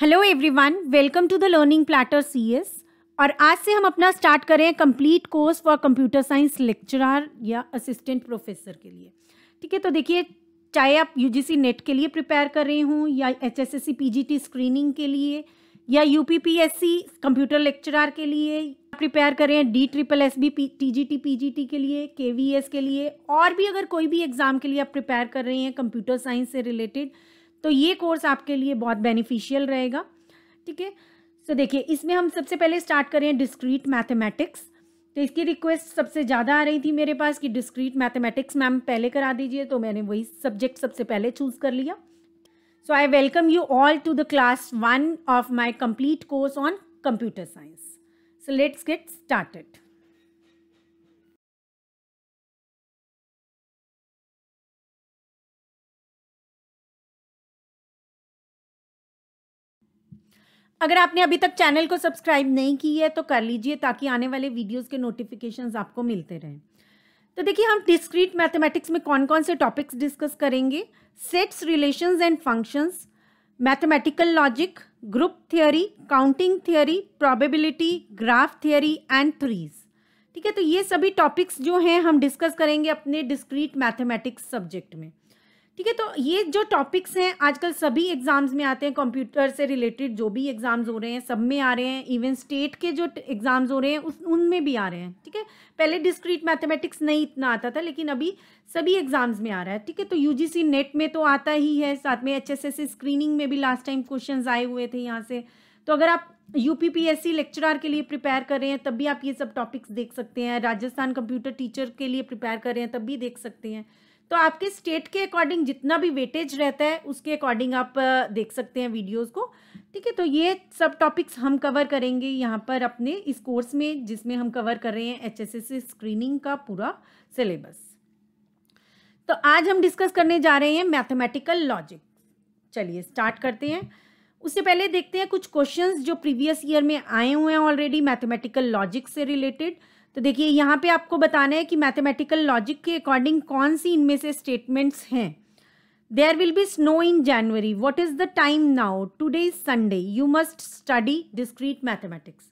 Hello everyone welcome to the learning platter CS और आज से हम अपना स्टार्ट करें complete course for computer science lecturer या असिस्टेंट प्रोफेसर के लिए ठीक है तो देखिए चाहे आप यूजीसी नेट के लिए प्रिपेयर कर रहे हों या एचएसएससी पीजीटी स्क्रीनिंग के लिए या यूपीपीएससी कंप्यूटर लेक्चरर के लिए प्रिपेयर कर रहे हैं D triple S B T G T P G T के लिए के वी एस के लिए और भी अगर कोई भी एग्ज़ाम के लिए आप प्रिपेयर कर रहे हैं कंप्यूटर साइंस से रिलेटेड तो ये कोर्स आपके लिए बहुत बेनिफिशियल रहेगा ठीक है सो देखिए इसमें हम सबसे पहले स्टार्ट करें डिस्क्रीट मैथमेटिक्स तो इसकी रिक्वेस्ट सबसे ज़्यादा आ रही थी मेरे पास कि डिस्क्रीट मैथमेटिक्स मैम पहले करा दीजिए तो मैंने वही सब्जेक्ट सबसे पहले चूज़ कर लिया so I welcome you all to the class one of my complete course on computer science so let's get started अगर आपने अभी तक चैनल को सब्सक्राइब नहीं की है तो कर लीजिए ताकि आने वाले वीडियोस के नोटिफिकेशंस आपको मिलते रहें तो देखिए हम डिस्क्रीट मैथमेटिक्स में कौन कौन से टॉपिक्स डिस्कस करेंगे sets relations and functions mathematical logic group theory counting theory probability graph theory and trees ठीक है तो ये सभी टॉपिक्स जो हैं हम डिस्कस करेंगे अपने डिस्क्रीट मैथमेटिक्स सब्जेक्ट में ठीक है तो ये जो टॉपिक्स हैं आजकल सभी एग्ज़ाम्स में आते हैं कंप्यूटर से रिलेटेड जो भी एग्ज़ाम्स हो रहे हैं सब में आ रहे हैं इवन स्टेट के जो एग्ज़ाम्स हो रहे हैं उस उनमें भी आ रहे हैं ठीक है पहले डिस्क्रीट मैथमेटिक्स नहीं इतना आता था लेकिन अभी सभी एग्ज़ाम्स में आ रहा है ठीक है तो यू नेट में तो आता ही है साथ में एच स्क्रीनिंग में भी लास्ट टाइम क्वेश्चन आए हुए थे यहाँ से तो अगर आप U P P S C lecturer के लिए प्रिपेयर कर रहे हैं तब भी आप ये सब टॉपिक्स देख सकते हैं राजस्थान कंप्यूटर टीचर के लिए प्रिपेयर कर रहे हैं तब भी देख सकते हैं तो आपके स्टेट के अकॉर्डिंग जितना भी वेटेज रहता है उसके अकॉर्डिंग आप देख सकते हैं वीडियोस को ठीक है तो ये सब टॉपिक्स हम कवर करेंगे यहाँ पर अपने इस कोर्स में जिसमें हम कवर कर रहे हैं एच स्क्रीनिंग का पूरा सिलेबस तो आज हम डिस्कस करने जा रहे हैं मैथमेटिकल लॉजिक चलिए स्टार्ट करते हैं उससे पहले देखते हैं कुछ क्वेश्चंस जो प्रीवियस ईयर में आए हुए हैं ऑलरेडी मैथमेटिकल लॉजिक से रिलेटेड तो देखिए यहाँ पे आपको बताना है कि मैथमेटिकल लॉजिक के अकॉर्डिंग कौन सी इनमें से स्टेटमेंट्स हैं there will be snow in January what is the time now today is Sunday you must study discrete mathematics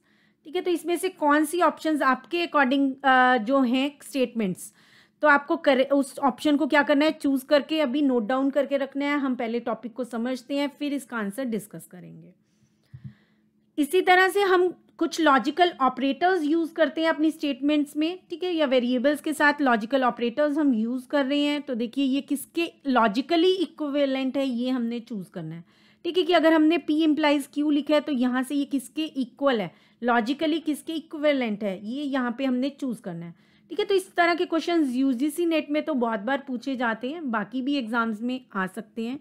ठीक है तो इसमें से कौन सी ऑप्शंस आपके अकॉर्डिंग जो हैं स्टेटमेंट्स तो आपको कर उस ऑप्शन को क्या करना है चूज करके अभी नोट डाउन करके रखना है हम पहले टॉपिक को समझते हैं फिर इसका आंसर डिस्कस करेंगे इसी तरह से हम कुछ लॉजिकल ऑपरेटर्स यूज़ करते हैं अपनी स्टेटमेंट्स में ठीक है या वेरिएबल्स के साथ लॉजिकल ऑपरेटर्स हम यूज़ कर रहे हैं तो देखिए ये किसके लॉजिकली इक्वेलेंट है ये हमने चूज़ करना है ठीक है कि अगर हमने पी इम्प्लाइज क्यू लिखा है तो यहाँ से ये किसके इक्वल है लॉजिकली किसके इक्वेलेंट है ये यहाँ पे हमने चूज़ करना है ठीक है तो इस तरह के क्वेश्चन यू नेट में तो बहुत बार पूछे जाते हैं बाकी भी एग्ज़ाम्स में आ सकते हैं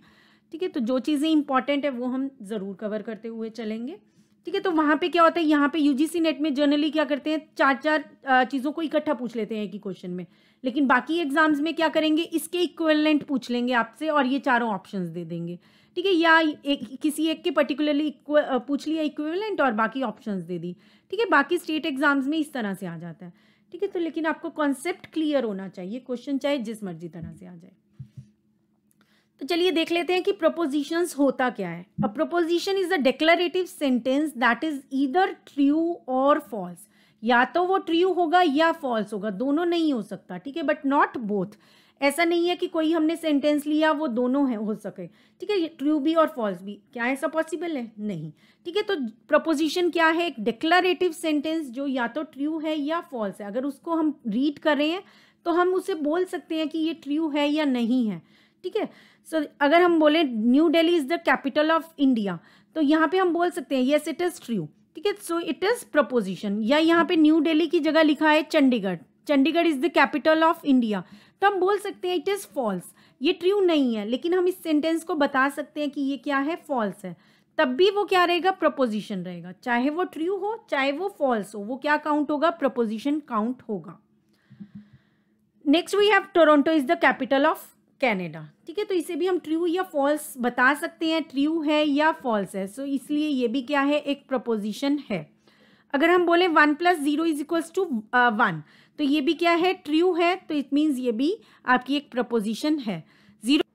ठीक है तो जो चीज़ें इंपॉर्टेंट है वो हम ज़रूर कवर करते हुए चलेंगे ठीक है तो वहाँ पे क्या होता है यहाँ पे यूजीसी नेट में जनरली क्या करते हैं चार चार चीज़ों को इकट्ठा पूछ लेते हैं एक ही क्वेश्चन में लेकिन बाकी एग्जाम्स में क्या करेंगे इसके इक्वलेंट पूछ लेंगे आपसे और ये चारों ऑप्शन दे देंगे ठीक है या एक किसी एक के पर्टिकुलरली पूछ लिया इक्वलेंट और बाकी ऑप्शन दे दी ठीक है बाकी स्टेट एग्जाम्स में इस तरह से आ जाता है ठीक है तो लेकिन आपको कॉन्सेप्ट क्लियर होना चाहिए क्वेश्चन चाहे जिस मर्जी तरह से आ जाए तो चलिए देख लेते हैं कि प्रपोजिशंस होता क्या है a proposition is a declarative sentence that is either true or false या तो वो ट्रू होगा या फॉल्स होगा दोनों नहीं हो सकता ठीक है बट नॉट बोथ ऐसा नहीं है कि कोई हमने सेंटेंस लिया वो दोनों है हो सके ठीक है ट्रू भी और फॉल्स भी क्या ऐसा पॉसिबल है नहीं ठीक है तो प्रपोजिशन क्या है एक डिक्लरेटिव सेंटेंस जो या तो ट्रू है या फॉल्स है अगर उसको हम रीड कर रहे हैं तो हम उसे बोल सकते हैं कि ये ट्रू है या नहीं है ठीक है सो अगर हम बोले New Delhi is the capital of India तो यहाँ पे हम बोल सकते हैं येस इट इज़ ट्रू ठीक है सो इट इज़ प्रपोजिशन या यहाँ पे न्यू डेली की जगह लिखा है Chandigarh Chandigarh is the capital of India तो हम बोल सकते हैं इट इज़ फॉल्स ये ट्रू नहीं है लेकिन हम इस सेंटेंस को बता सकते हैं कि ये क्या है फॉल्स है तब भी वो क्या रहेगा प्रपोजिशन रहेगा चाहे वो ट्रू हो चाहे वो फॉल्स हो वो क्या काउंट होगा प्रपोजिशन काउंट होगा next we have Toronto is the capital of Canada ठीक है तो इसे भी हम ट्रू या फॉल्स बता सकते हैं ट्रू है या फॉल्स है सो so, इसलिए ये भी क्या है एक प्रपोजिशन है अगर हम बोले one plus zero is equals to one तो ये भी क्या है ट्रू है तो इट मीन्स ये भी आपकी एक प्रपोजिशन है zero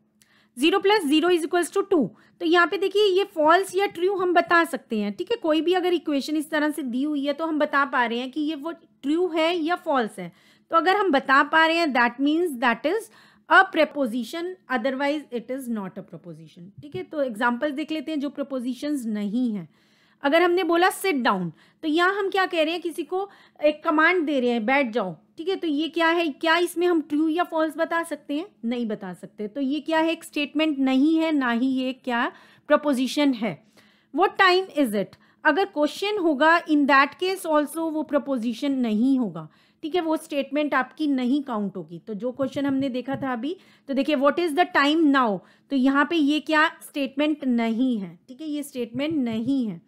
zero plus zero is equals to two तो यहाँ पे देखिए ये फॉल्स या ट्रू हम बता सकते हैं ठीक है कोई भी अगर इक्वेशन इस तरह से दी हुई है तो हम बता पा रहे हैं कि ये वो ट्रू है या फॉल्स है तो अगर हम बता पा रहे हैं that means that is a proposition otherwise it is not a proposition ठीक है तो एग्जाम्पल देख लेते हैं जो प्रपोजिशन नहीं हैं अगर हमने बोला सिट डाउन तो यहाँ हम क्या कह रहे हैं किसी को एक कमांड दे रहे हैं बैठ जाओ ठीक है तो ये क्या है क्या इसमें हम ट्रू या फॉल्स बता सकते हैं नहीं बता सकते तो ये क्या है एक स्टेटमेंट नहीं है ना ही ये क्या प्रपोजिशन है वट टाइम इज इट अगर क्वेश्चन होगा इन दैट केस ऑल्सो वो प्रपोजिशन नहीं होगा ठीक है वो स्टेटमेंट आपकी नहीं काउंट होगी तो जो क्वेश्चन हमने देखा था अभी तो देखिए what is the time now तो यहाँ पे ये क्या स्टेटमेंट नहीं है ठीक है ये स्टेटमेंट नहीं है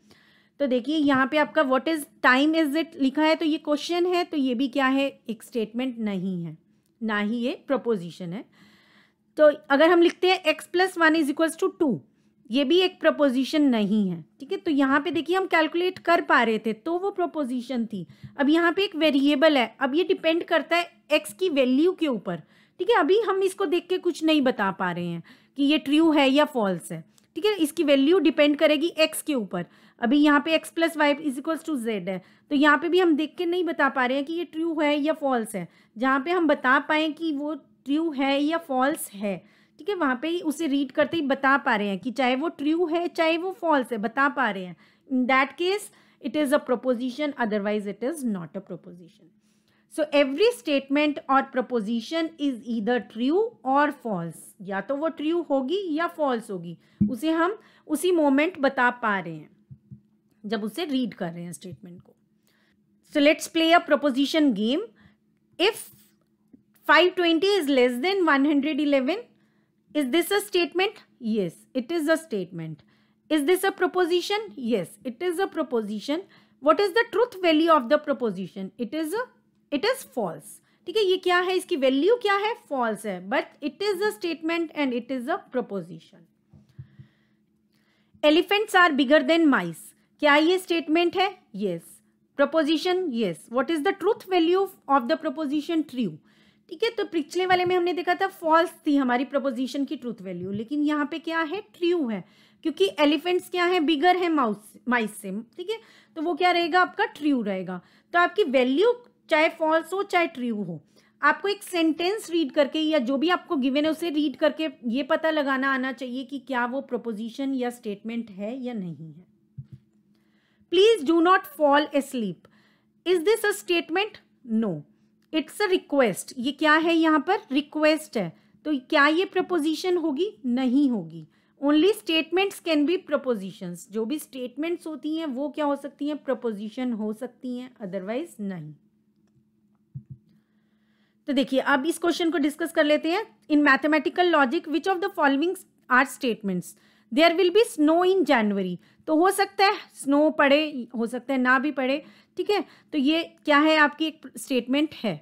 तो देखिए यहाँ पे आपका what is time is it लिखा है तो ये क्वेश्चन है तो ये भी क्या है एक स्टेटमेंट नहीं है ना ही ये प्रपोजिशन है तो अगर हम लिखते हैं X plus one is equals to two ये भी एक प्रपोजिशन नहीं है ठीक है तो यहाँ पे देखिए हम कैलकुलेट कर पा रहे थे तो वो प्रपोजिशन थी अब यहाँ पे एक वेरिएबल है अब ये डिपेंड करता है एक्स की वैल्यू के ऊपर ठीक है अभी हम इसको देख के कुछ नहीं बता पा रहे हैं कि ये ट्रू है या फॉल्स है ठीक है इसकी वैल्यू डिपेंड करेगी एक्स के ऊपर अभी यहाँ पे X plus Y is equals to Z है तो यहाँ पे भी हम देख के नहीं बता पा रहे हैं कि ये ट्रू है या फॉल्स है जहाँ पे हम बता पाए कि वो ट्रू है या फॉल्स है ठीक है वहाँ पे ही उसे रीड करते ही बता पा रहे हैं कि चाहे वो ट्रू है चाहे वो फॉल्स है बता पा रहे हैं in that case it is a proposition otherwise it is not a proposition so every statement or proposition is either true or false या तो वो ट्रू होगी या फॉल्स होगी उसे हम उसी मोमेंट बता पा रहे हैं जब उसे रीड कर रहे हैं स्टेटमेंट को so let's play a proposition game if five twenty is less than one hundred eleven is this a statement yes it is a statement is this a proposition yes it is a proposition what is the truth value of the proposition it is it is false ठीक है ये क्या है इसकी value क्या है false है but it is a statement and it is a proposition elephants are bigger than mice क्या ये स्टेटमेंट है yes proposition yes what is the truth value of the proposition true ठीक है तो पिछले वाले में हमने देखा था फॉल्स थी हमारी प्रपोजिशन की ट्रूथ वैल्यू लेकिन यहाँ पे क्या है ट्रू है क्योंकि एलिफेंट्स क्या है बिगर है माउस माइस से ठीक है तो वो क्या रहेगा आपका ट्रू रहेगा तो आपकी वैल्यू चाहे फॉल्स हो चाहे ट्रू हो आपको एक सेंटेंस रीड करके या जो भी आपको गिवन है उसे रीड करके ये पता लगाना आना चाहिए कि क्या वो प्रपोजिशन या स्टेटमेंट है या नहीं है please do not fall asleep is this a statement no it's a request ये क्या है यहाँ पर रिक्वेस्ट है तो क्या ये प्रपोजिशन होगी नहीं होगी only statements can be propositions जो भी स्टेटमेंट्स होती हैं वो क्या हो सकती हैं प्रपोजिशन हो सकती हैं अदरवाइज नहीं तो देखिए अब इस क्वेश्चन को डिस्कस कर लेते हैं in mathematical logic which of the following are statements there will be snow in January तो हो सकता है स्नो पड़े हो सकता है ना भी पड़े ठीक है तो ये क्या है आपकी एक स्टेटमेंट है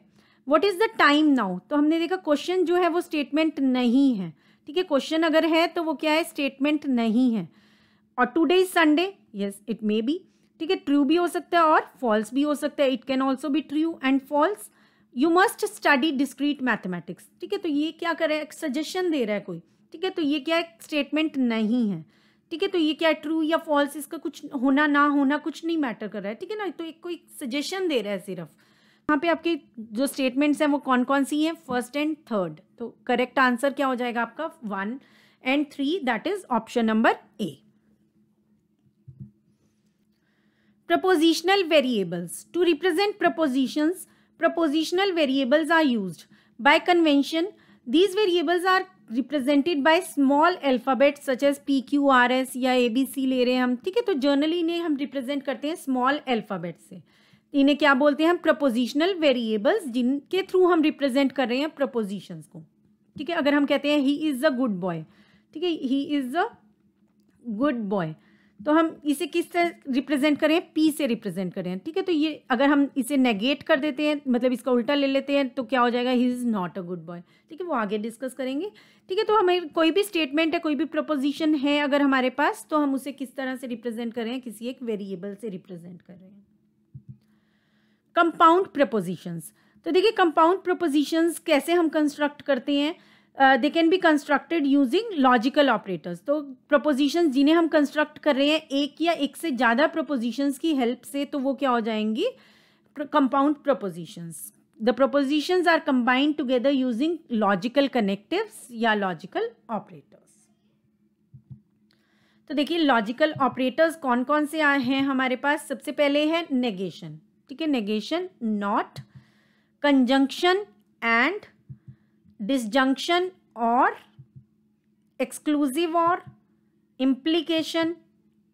what is the time now तो हमने देखा क्वेश्चन जो है वो स्टेटमेंट नहीं है ठीक है क्वेश्चन अगर है तो वो क्या है स्टेटमेंट नहीं है और today is Sunday yes it may be ठीक है ट्रू भी हो सकता है और फॉल्स भी हो सकता है इट कैन ऑल्सो भी true and false you must study discrete mathematics ठीक है तो ये क्या करे सजेशन दे रहा है कोई ठीक है तो ये क्या है स्टेटमेंट नहीं है ठीक है तो ये क्या ट्रू या फॉल्स इसका कुछ होना ना होना कुछ नहीं मैटर कर रहा है ठीक है ना तो एक कोई सजेशन दे रहा है सिर्फ यहाँ पे आपके जो स्टेटमेंट्स हैं वो कौन कौन सी हैं फर्स्ट एंड थर्ड तो करेक्ट आंसर क्या हो जाएगा आपका one and three that is option number A propositional variables to represent propositions propositional variables are use by convention these variables are represented by small alphabet such as P Q R S या A B C ले रहे हैं हम ठीक है तो generally इन्हें हम रिप्रेजेंट करते हैं स्मॉल अल्फ़ाबेट से इन्हें क्या बोलते हैं हम प्रपोजिशनल वेरिएबल्स जिनके थ्रू हम रिप्रेजेंट कर रहे हैं प्रपोजिशंस को ठीक है अगर हम कहते हैं he is a good boy ठीक है he is a good boy तो हम इसे किस तरह रिप्रेजेंट करें पी से रिप्रेजेंट करें ठीक है तो ये अगर हम इसे नेगेट कर देते हैं मतलब इसका उल्टा ले लेते हैं तो क्या हो जाएगा he is not a good boy ठीक है वो आगे डिस्कस करेंगे ठीक है तो हमें कोई भी स्टेटमेंट है कोई भी प्रपोजिशन है अगर हमारे पास तो हम उसे किस तरह से रिप्रेजेंट कर रहे हैं किसी एक वेरिएबल से रिप्रेजेंट कर रहे हैं कंपाउंड प्रपोजिशंस तो देखिए कंपाउंड प्रपोजिशंस कैसे हम कंस्ट्रक्ट करते हैं they can be constructed using logical operators तो प्रपोजिशन जिन्हें हम कंस्ट्रक्ट कर रहे हैं एक या एक से ज़्यादा प्रपोजिशंस की हेल्प से तो वो क्या हो जाएंगी compound propositions the propositions are combined together using logical connectives या लॉजिकल ऑपरेटर्स तो देखिए लॉजिकल ऑपरेटर्स कौन कौन से आए हैं हमारे पास सबसे पहले है नेगेशन ठीक है negation not conjunction and disjunction or exclusive or implication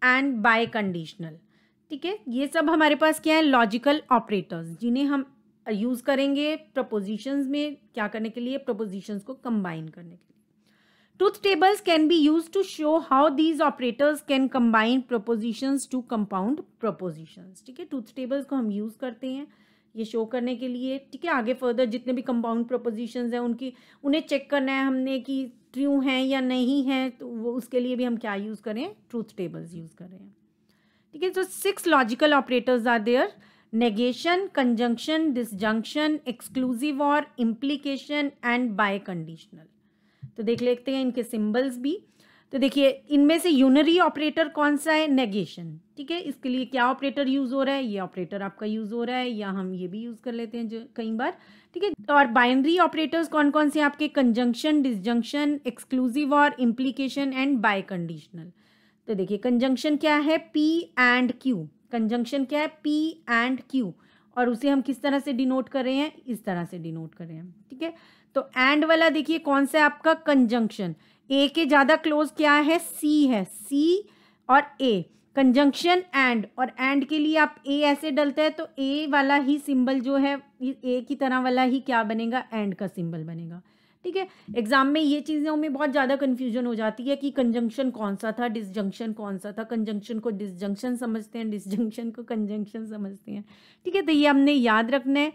and biconditional ठीक है ये सब हमारे पास क्या है लॉजिकल ऑपरेटर्स जिन्हें हम यूज़ करेंगे प्रपोजिशंस में क्या करने के लिए प्रपोजिशंस को कंबाइन करने के लिए truth tables can be use to show how these operators can combine propositions to compound propositions ठीक है ट्रूथ टेबल्स को हम यूज़ करते हैं ये शो करने के लिए ठीक है आगे फर्दर जितने भी कंपाउंड प्रोपोजिशन हैं उनकी उन्हें चेक करना है हमने कि ट्रू हैं या नहीं हैं तो वो उसके लिए भी हम क्या यूज़ करें ट्रूथ टेबल्स यूज़ करें ठीक है so six logical operators are there negation conjunction disjunction exclusive or implication and biconditional तो देख लेते हैं इनके सिम्बल्स भी तो देखिए इनमें से यूनरी ऑपरेटर कौन सा है नेगेशन ठीक है इसके लिए क्या ऑपरेटर यूज़ हो रहा है ये ऑपरेटर आपका यूज़ हो रहा है या हम ये भी यूज़ कर लेते हैं जो कई बार ठीक है और बाइनरी ऑपरेटर्स कौन कौन से आपके conjunction disjunction exclusive or implication and biconditional तो देखिए कंजंक्शन क्या है पी एंड क्यू कंजंक्शन क्या है पी एंड क्यू और उसे हम किस तरह से डिनोट कर रहे हैं इस तरह से डिनोट कर रहे हैं ठीक है तो एंड वाला देखिए कौन सा है आपका कंजंक्शन ए के ज़्यादा क्लोज क्या है सी है सी और ए कंजंक्शन एंड और एंड के लिए आप ए ऐसे डलते हैं तो ए वाला ही सिंबल जो है ए की तरह वाला ही क्या बनेगा एंड का सिंबल बनेगा ठीक है एग्जाम में ये चीज़ों में बहुत ज़्यादा कन्फ्यूजन हो जाती है कि कंजंक्शन कौन सा था डिसजंक्शन कौन सा था कंजंक्शन को डिसजंक्शन समझते हैं डिसजंक्शन को कंजंक्शन समझते हैं ठीक है तो ये हमने याद रखना है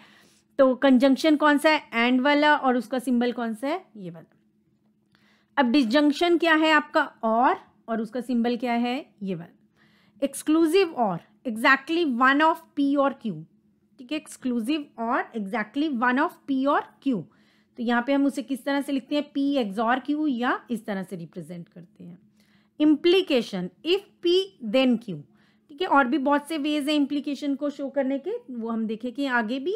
तो कंजंक्शन कौन सा है एंड वाला और उसका सिंबल कौन सा है ये वाला अब डिसजंक्शन क्या है आपका और और उसका सिंबल क्या है ये one exclusive or exactly one of P और क्यू ठीक है exclusive or exactly one of P और क्यू तो यहाँ पे हम उसे किस तरह से लिखते हैं पी और क्यू या इस तरह से रिप्रेजेंट करते हैं implication if P then Q ठीक है और भी बहुत से वेज हैं इम्प्लीकेशन को शो करने के वो हम देखें कि आगे भी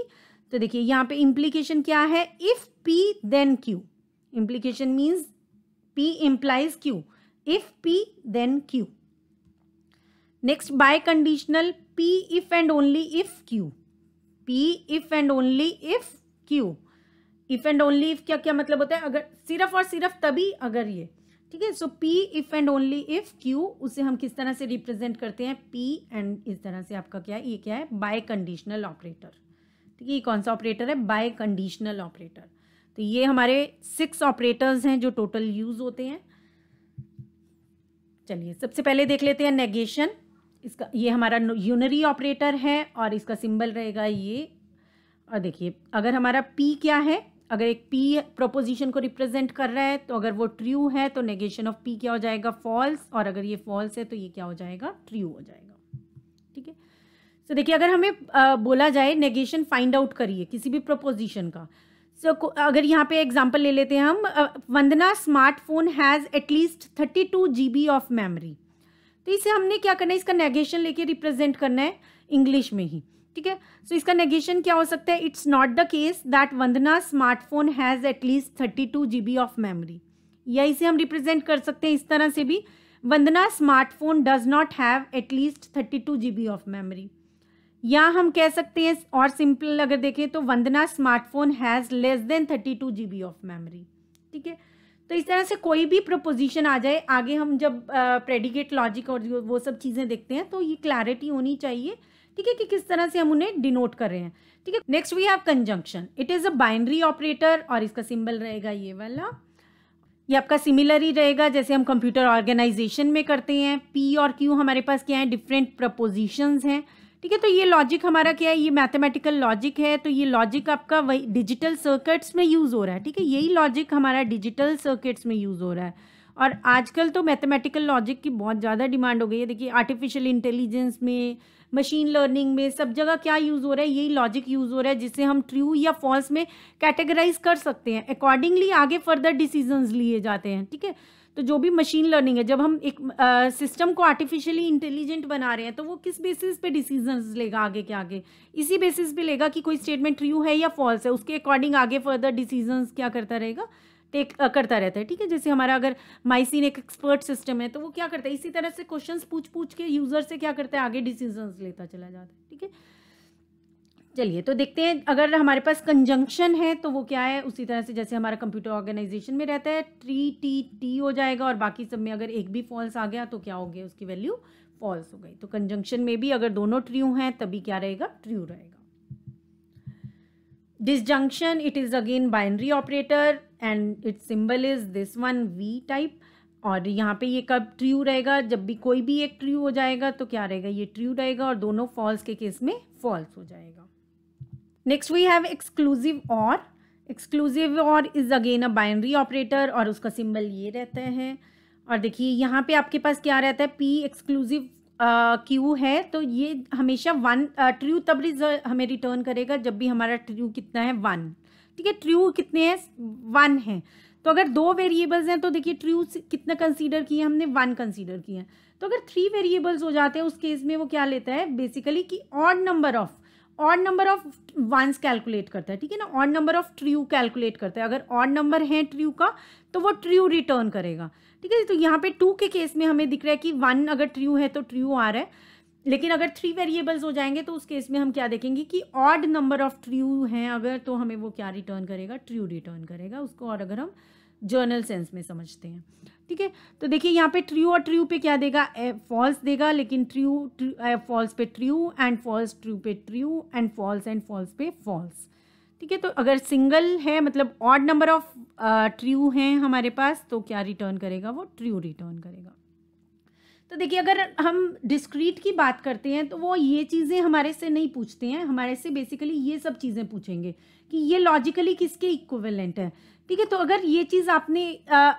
तो देखिए यहाँ पे इम्प्लीकेशन क्या है if P then Q implication means P implies Q. If P, then Q. Next, biconditional P if and only if Q. P if and only if Q. If and only if क्या क्या मतलब होता है अगर सिर्फ और सिर्फ तभी अगर ये ठीक है so P if and only if Q उसे हम किस तरह से रिप्रेजेंट करते हैं पी एंड इस तरह से आपका क्या है ये क्या है बाय कंडीशनल ऑपरेटर ठीक है ये कौन सा ऑपरेटर है बाय कंडीशनल ऑपरेटर तो ये हमारे सिक्स ऑपरेटर्स हैं जो टोटल यूज होते हैं चलिए सबसे पहले देख लेते हैं नेगेशन इसका ये हमारा यूनरी ऑपरेटर है और इसका सिंबल रहेगा ये और देखिए अगर हमारा पी क्या है अगर एक पी प्रोपोजिशन को रिप्रेजेंट कर रहा है तो अगर वो ट्रू है तो नेगेशन ऑफ पी क्या हो जाएगा फॉल्स और अगर ये फॉल्स है तो ये क्या हो जाएगा ट्रू हो जाएगा ठीक है तो देखिए अगर हमें आ, बोला जाए नेगेशन फाइंड आउट करिए किसी भी प्रोपोजिशन का सो so, अगर यहाँ पे एग्जांपल ले लेते हैं हम Vandana smartphone has at least thirty two G B of memory तो इसे हमने क्या करना है इसका नेगेशन लेके रिप्रेजेंट करना है इंग्लिश में ही ठीक है सो इसका नेगेशन क्या हो सकता है it's not the case that Vandana smartphone has at least thirty two G B of memory या इसे हम रिप्रेजेंट कर सकते हैं इस तरह से भी Vandana smartphone does not have at least thirty two G B of memory या हम कह सकते हैं और सिंपल अगर देखें तो Vandana smartphone has less than thirty two G B of memory ठीक है तो इस तरह से कोई भी प्रपोजिशन आ जाए आगे हम जब प्रेडिकेट लॉजिक और वो सब चीज़ें देखते हैं तो ये क्लैरिटी होनी चाहिए ठीक है कि किस तरह से हम उन्हें डिनोट कर रहे हैं ठीक है next we have conjunction it is a binary operator और इसका सिंबल रहेगा ये वाला ये आपका सिमिलर ही रहेगा जैसे हम कंप्यूटर ऑर्गेनाइजेशन में करते हैं पी और क्यू हमारे पास क्या है डिफरेंट प्रपोजिशंस हैं ठीक है तो ये लॉजिक हमारा क्या है ये मैथमेटिकल लॉजिक है तो ये लॉजिक आपका वही डिजिटल सर्किट्स में यूज़ हो रहा है ठीक है यही लॉजिक हमारा डिजिटल सर्किट्स में यूज़ हो रहा है और आजकल तो मैथमेटिकल लॉजिक की बहुत ज़्यादा डिमांड हो गई है देखिए आर्टिफिशियल इंटेलिजेंस में मशीन लर्निंग में सब जगह क्या यूज़ हो रहा है यही लॉजिक यूज़ हो रहा है जिसे हम ट्रू या फॉल्स में कैटेगराइज कर सकते हैं अकॉर्डिंगली आगे फर्दर डिसीजंस लिए जाते हैं ठीक है तो जो भी मशीन लर्निंग है जब हम एक सिस्टम को आर्टिफिशियली इंटेलिजेंट बना रहे हैं तो वो किस बेसिस पे डिसीजन लेगा आगे के आगे इसी बेसिस पे लेगा कि कोई स्टेटमेंट ट्रू है या फॉल्स है उसके अकॉर्डिंग आगे फर्दर डिसीजन क्या करता रहेगा टेक करता रहता है ठीक है जैसे हमारा अगर माइसिन एक एक्सपर्ट सिस्टम है तो वो क्या करता है इसी तरह से क्वेश्चन पूछ पूछ के यूज़र से क्या करता है आगे डिसीजन लेता चला जाता है ठीक है चलिए तो देखते हैं अगर हमारे पास कंजंक्शन है तो वो क्या है उसी तरह से जैसे हमारा कंप्यूटर ऑर्गेनाइजेशन में रहता है ट्री टी टी हो जाएगा और बाकी सब में अगर एक भी फॉल्स आ गया तो क्या हो गया उसकी वैल्यू फॉल्स हो गई तो कंजंक्शन में भी अगर दोनों ट्रू हैं तभी क्या रहेगा ट्रू रहेगा disjunction it is again binary operator and its symbol is this one we type और यहाँ पे ये कब ट्रू रहेगा जब भी कोई भी एक ट्रू हो जाएगा तो क्या रहेगा ये ट्रू रहेगा और दोनों फॉल्स के केस में फॉल्स हो जाएगा next we have exclusive or exclusive or is again a binary operator और उसका सिंबल ये रहता है और देखिए यहाँ पे आपके पास क्या रहता है पी एक्सक्लूसिव क्यू है तो ये हमेशा वन ट्रू तब हमें रिटर्न करेगा जब भी हमारा ट्रू कितना है वन ठीक है ट्रू कितने हैं वन है तो अगर दो वेरिएबल्स हैं तो देखिए ट्रू कितना कंसीडर किए हमने वन कंसीडर किए हैं तो अगर थ्री वेरिएबल्स हो जाते हैं उस केस में वो क्या लेता है बेसिकली कि odd number of odd number of ones calculate करता है ठीक है ना odd number of true calculate करता है अगर ऑड नंबर है ट्रू का तो वो ट्रू रिटर्न करेगा ठीक है तो यहाँ पे टू के केस में हमें दिख रहा है कि वन अगर ट्रू है तो ट्रू आ रहा है लेकिन अगर थ्री वेरिएबल्स हो जाएंगे तो उस केस में हम क्या देखेंगे कि ऑड नंबर ऑफ ट्रू हैं अगर तो हमें वो क्या रिटर्न करेगा ट्रू रिटर्न करेगा उसको और अगर हम जर्नल सेंस में समझते हैं ठीक है तो देखिए यहाँ पे ट्रू और ट्रू पे क्या देगा फॉल्स देगा लेकिन ट्रू फॉल्स पे ट्रू एंड फॉल्स ट्रू पे true and false and false पे फॉल्स ठीक है तो अगर सिंगल है मतलब ऑड नंबर ऑफ ट्रू हैं हमारे पास तो क्या रिटर्न करेगा वो ट्रू रिटर्न करेगा तो देखिए अगर हम डिस्क्रीट की बात करते हैं तो वो ये चीज़ें हमारे से नहीं पूछते हैं हमारे से बेसिकली ये सब चीज़ें पूछेंगे कि ये लॉजिकली किसके इक्वलेंट है ठीक है तो अगर ये चीज़ आपने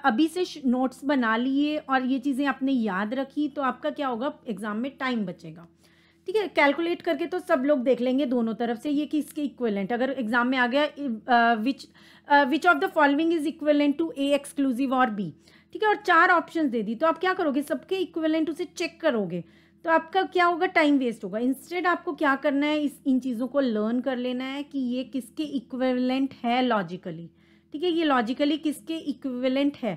अभी से नोट्स बना लिए और ये चीज़ें आपने याद रखी तो आपका क्या होगा एग्ज़ाम में टाइम बचेगा ठीक है कैलकुलेट करके तो सब लोग देख लेंगे दोनों तरफ से ये किसके इक्वलेंट अगर एग्जाम में आ गया which which of the following is equivalent to A exclusive or B ठीक है और चार ऑप्शन दे दी तो आप क्या करोगे सबके इक्वलेंट उसे चेक करोगे तो आपका क्या होगा टाइम वेस्ट होगा इंस्टेड आपको क्या करना है इस इन चीज़ों को लर्न कर लेना है कि ये किसके इक्वलेंट है लॉजिकली ठीक है ये लॉजिकली किसके इक्विवेलेंट है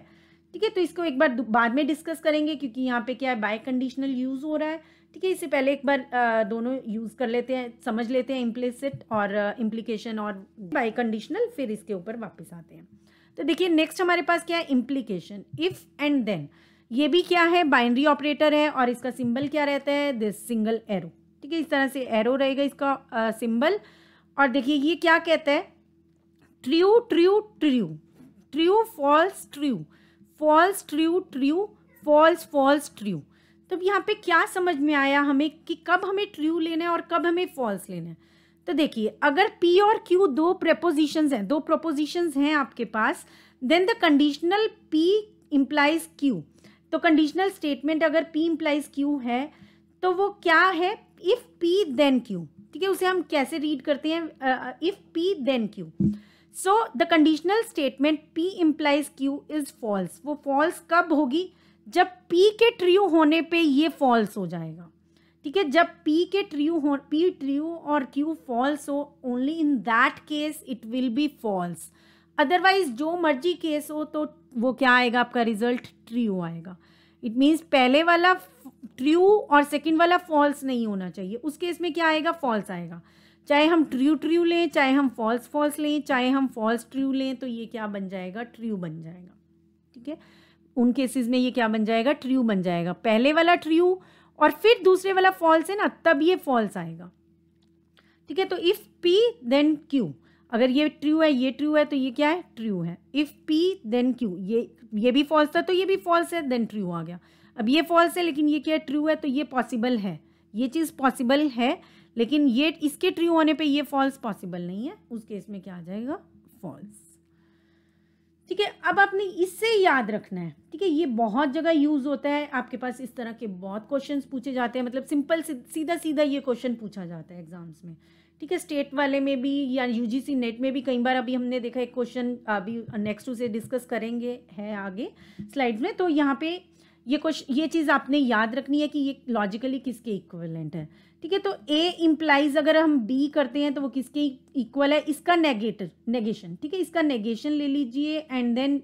ठीक है तो इसको एक बार बाद में डिस्कस करेंगे क्योंकि यहाँ पे क्या है बाय कंडीशनल यूज़ हो रहा है ठीक है इससे पहले एक बार आ, दोनों यूज़ कर लेते हैं समझ लेते हैं इम्प्लिसिट और इम्प्लीकेशन और बाय कंडीशनल फिर इसके ऊपर वापस आते हैं तो देखिए नेक्स्ट हमारे पास क्या है इम्प्लीकेशन इफ़ एंड देन ये भी क्या है बाइनरी ऑपरेटर है और इसका सिंबल क्या रहता है दिस सिंगल एरो ठीक है इस तरह से एरो रहेगा इसका सिंबल और देखिए ये क्या कहता है true true true true false true false true true false false true तो यहाँ पे क्या समझ में आया हमें कि कब हमें ट्रू लेना है और कब हमें फॉल्स लेना है तो देखिए अगर पी और क्यू दो प्रपोजिशन हैं दो प्रपोजिशन हैं आपके पास then the conditional P implies Q तो कंडीशनल स्टेटमेंट अगर पी इम्प्लाइज क्यू है तो वो क्या है इफ़ पी देन क्यू ठीक है उसे हम कैसे रीड करते हैं if P then Q so the conditional statement P implies Q is false वो फॉल्स कब होगी जब पी के ट्रू होने पे ये फॉल्स हो जाएगा ठीक है जब पी के ट्रू हो पी ट्रू और क्यू फॉल्स हो only in that case it will be false otherwise जो मर्जी केस हो तो वो क्या आएगा आपका रिजल्ट ट्रू आएगा इट मीन्स पहले वाला ट्रू और सेकेंड वाला फॉल्स नहीं होना चाहिए उस केस में क्या आएगा फॉल्स आएगा चाहे हम ट्रू ट्रू लें चाहे हम फॉल्स फॉल्स लें चाहे हम फॉल्स ट्रू लें तो ये क्या बन जाएगा ट्रू बन जाएगा ठीक है उन केसेस में ये क्या बन जाएगा ट्रू बन जाएगा पहले वाला ट्रू और फिर दूसरे वाला फॉल्स है ना तब ये फॉल्स आएगा ठीक है तो इफ़ पी देन क्यू अगर ये ट्रू है ये ट्रू है तो ये क्या है ट्रू है इफ़ पी देन क्यू ये ये भी फॉल्स था तो ये भी फॉल्स है देन ट्रू आ गया अब ये फॉल्स है लेकिन ये क्या ट्रू है तो ये पॉसिबल है ये चीज़ पॉसिबल है लेकिन ये इसके ट्रू होने पे ये फॉल्स पॉसिबल नहीं है उस केस में क्या आ जाएगा फॉल्स ठीक है अब आपने इससे याद रखना है ठीक है ये बहुत जगह यूज़ होता है आपके पास इस तरह के बहुत क्वेश्चंस पूछे जाते हैं मतलब सिंपल सीधा सीधा ये क्वेश्चन पूछा जाता है एग्जाम्स में ठीक है स्टेट वाले में भी या यूजीसी नेट में भी कई बार अभी हमने देखा एक क्वेश्चन अभी नेक्स्ट उसे डिस्कस करेंगे है आगे स्लाइड्स में तो यहाँ पे ये क्वेश्चन ये चीज़ आपने याद रखनी है कि ये लॉजिकली किसके इक्वलेंट है ठीक है तो ए इम्प्लाइज अगर हम बी करते हैं तो वो किसके इक्वल है इसका नेगेट नेगेशन ठीक है इसका नेगेशन ले लीजिए एंड देन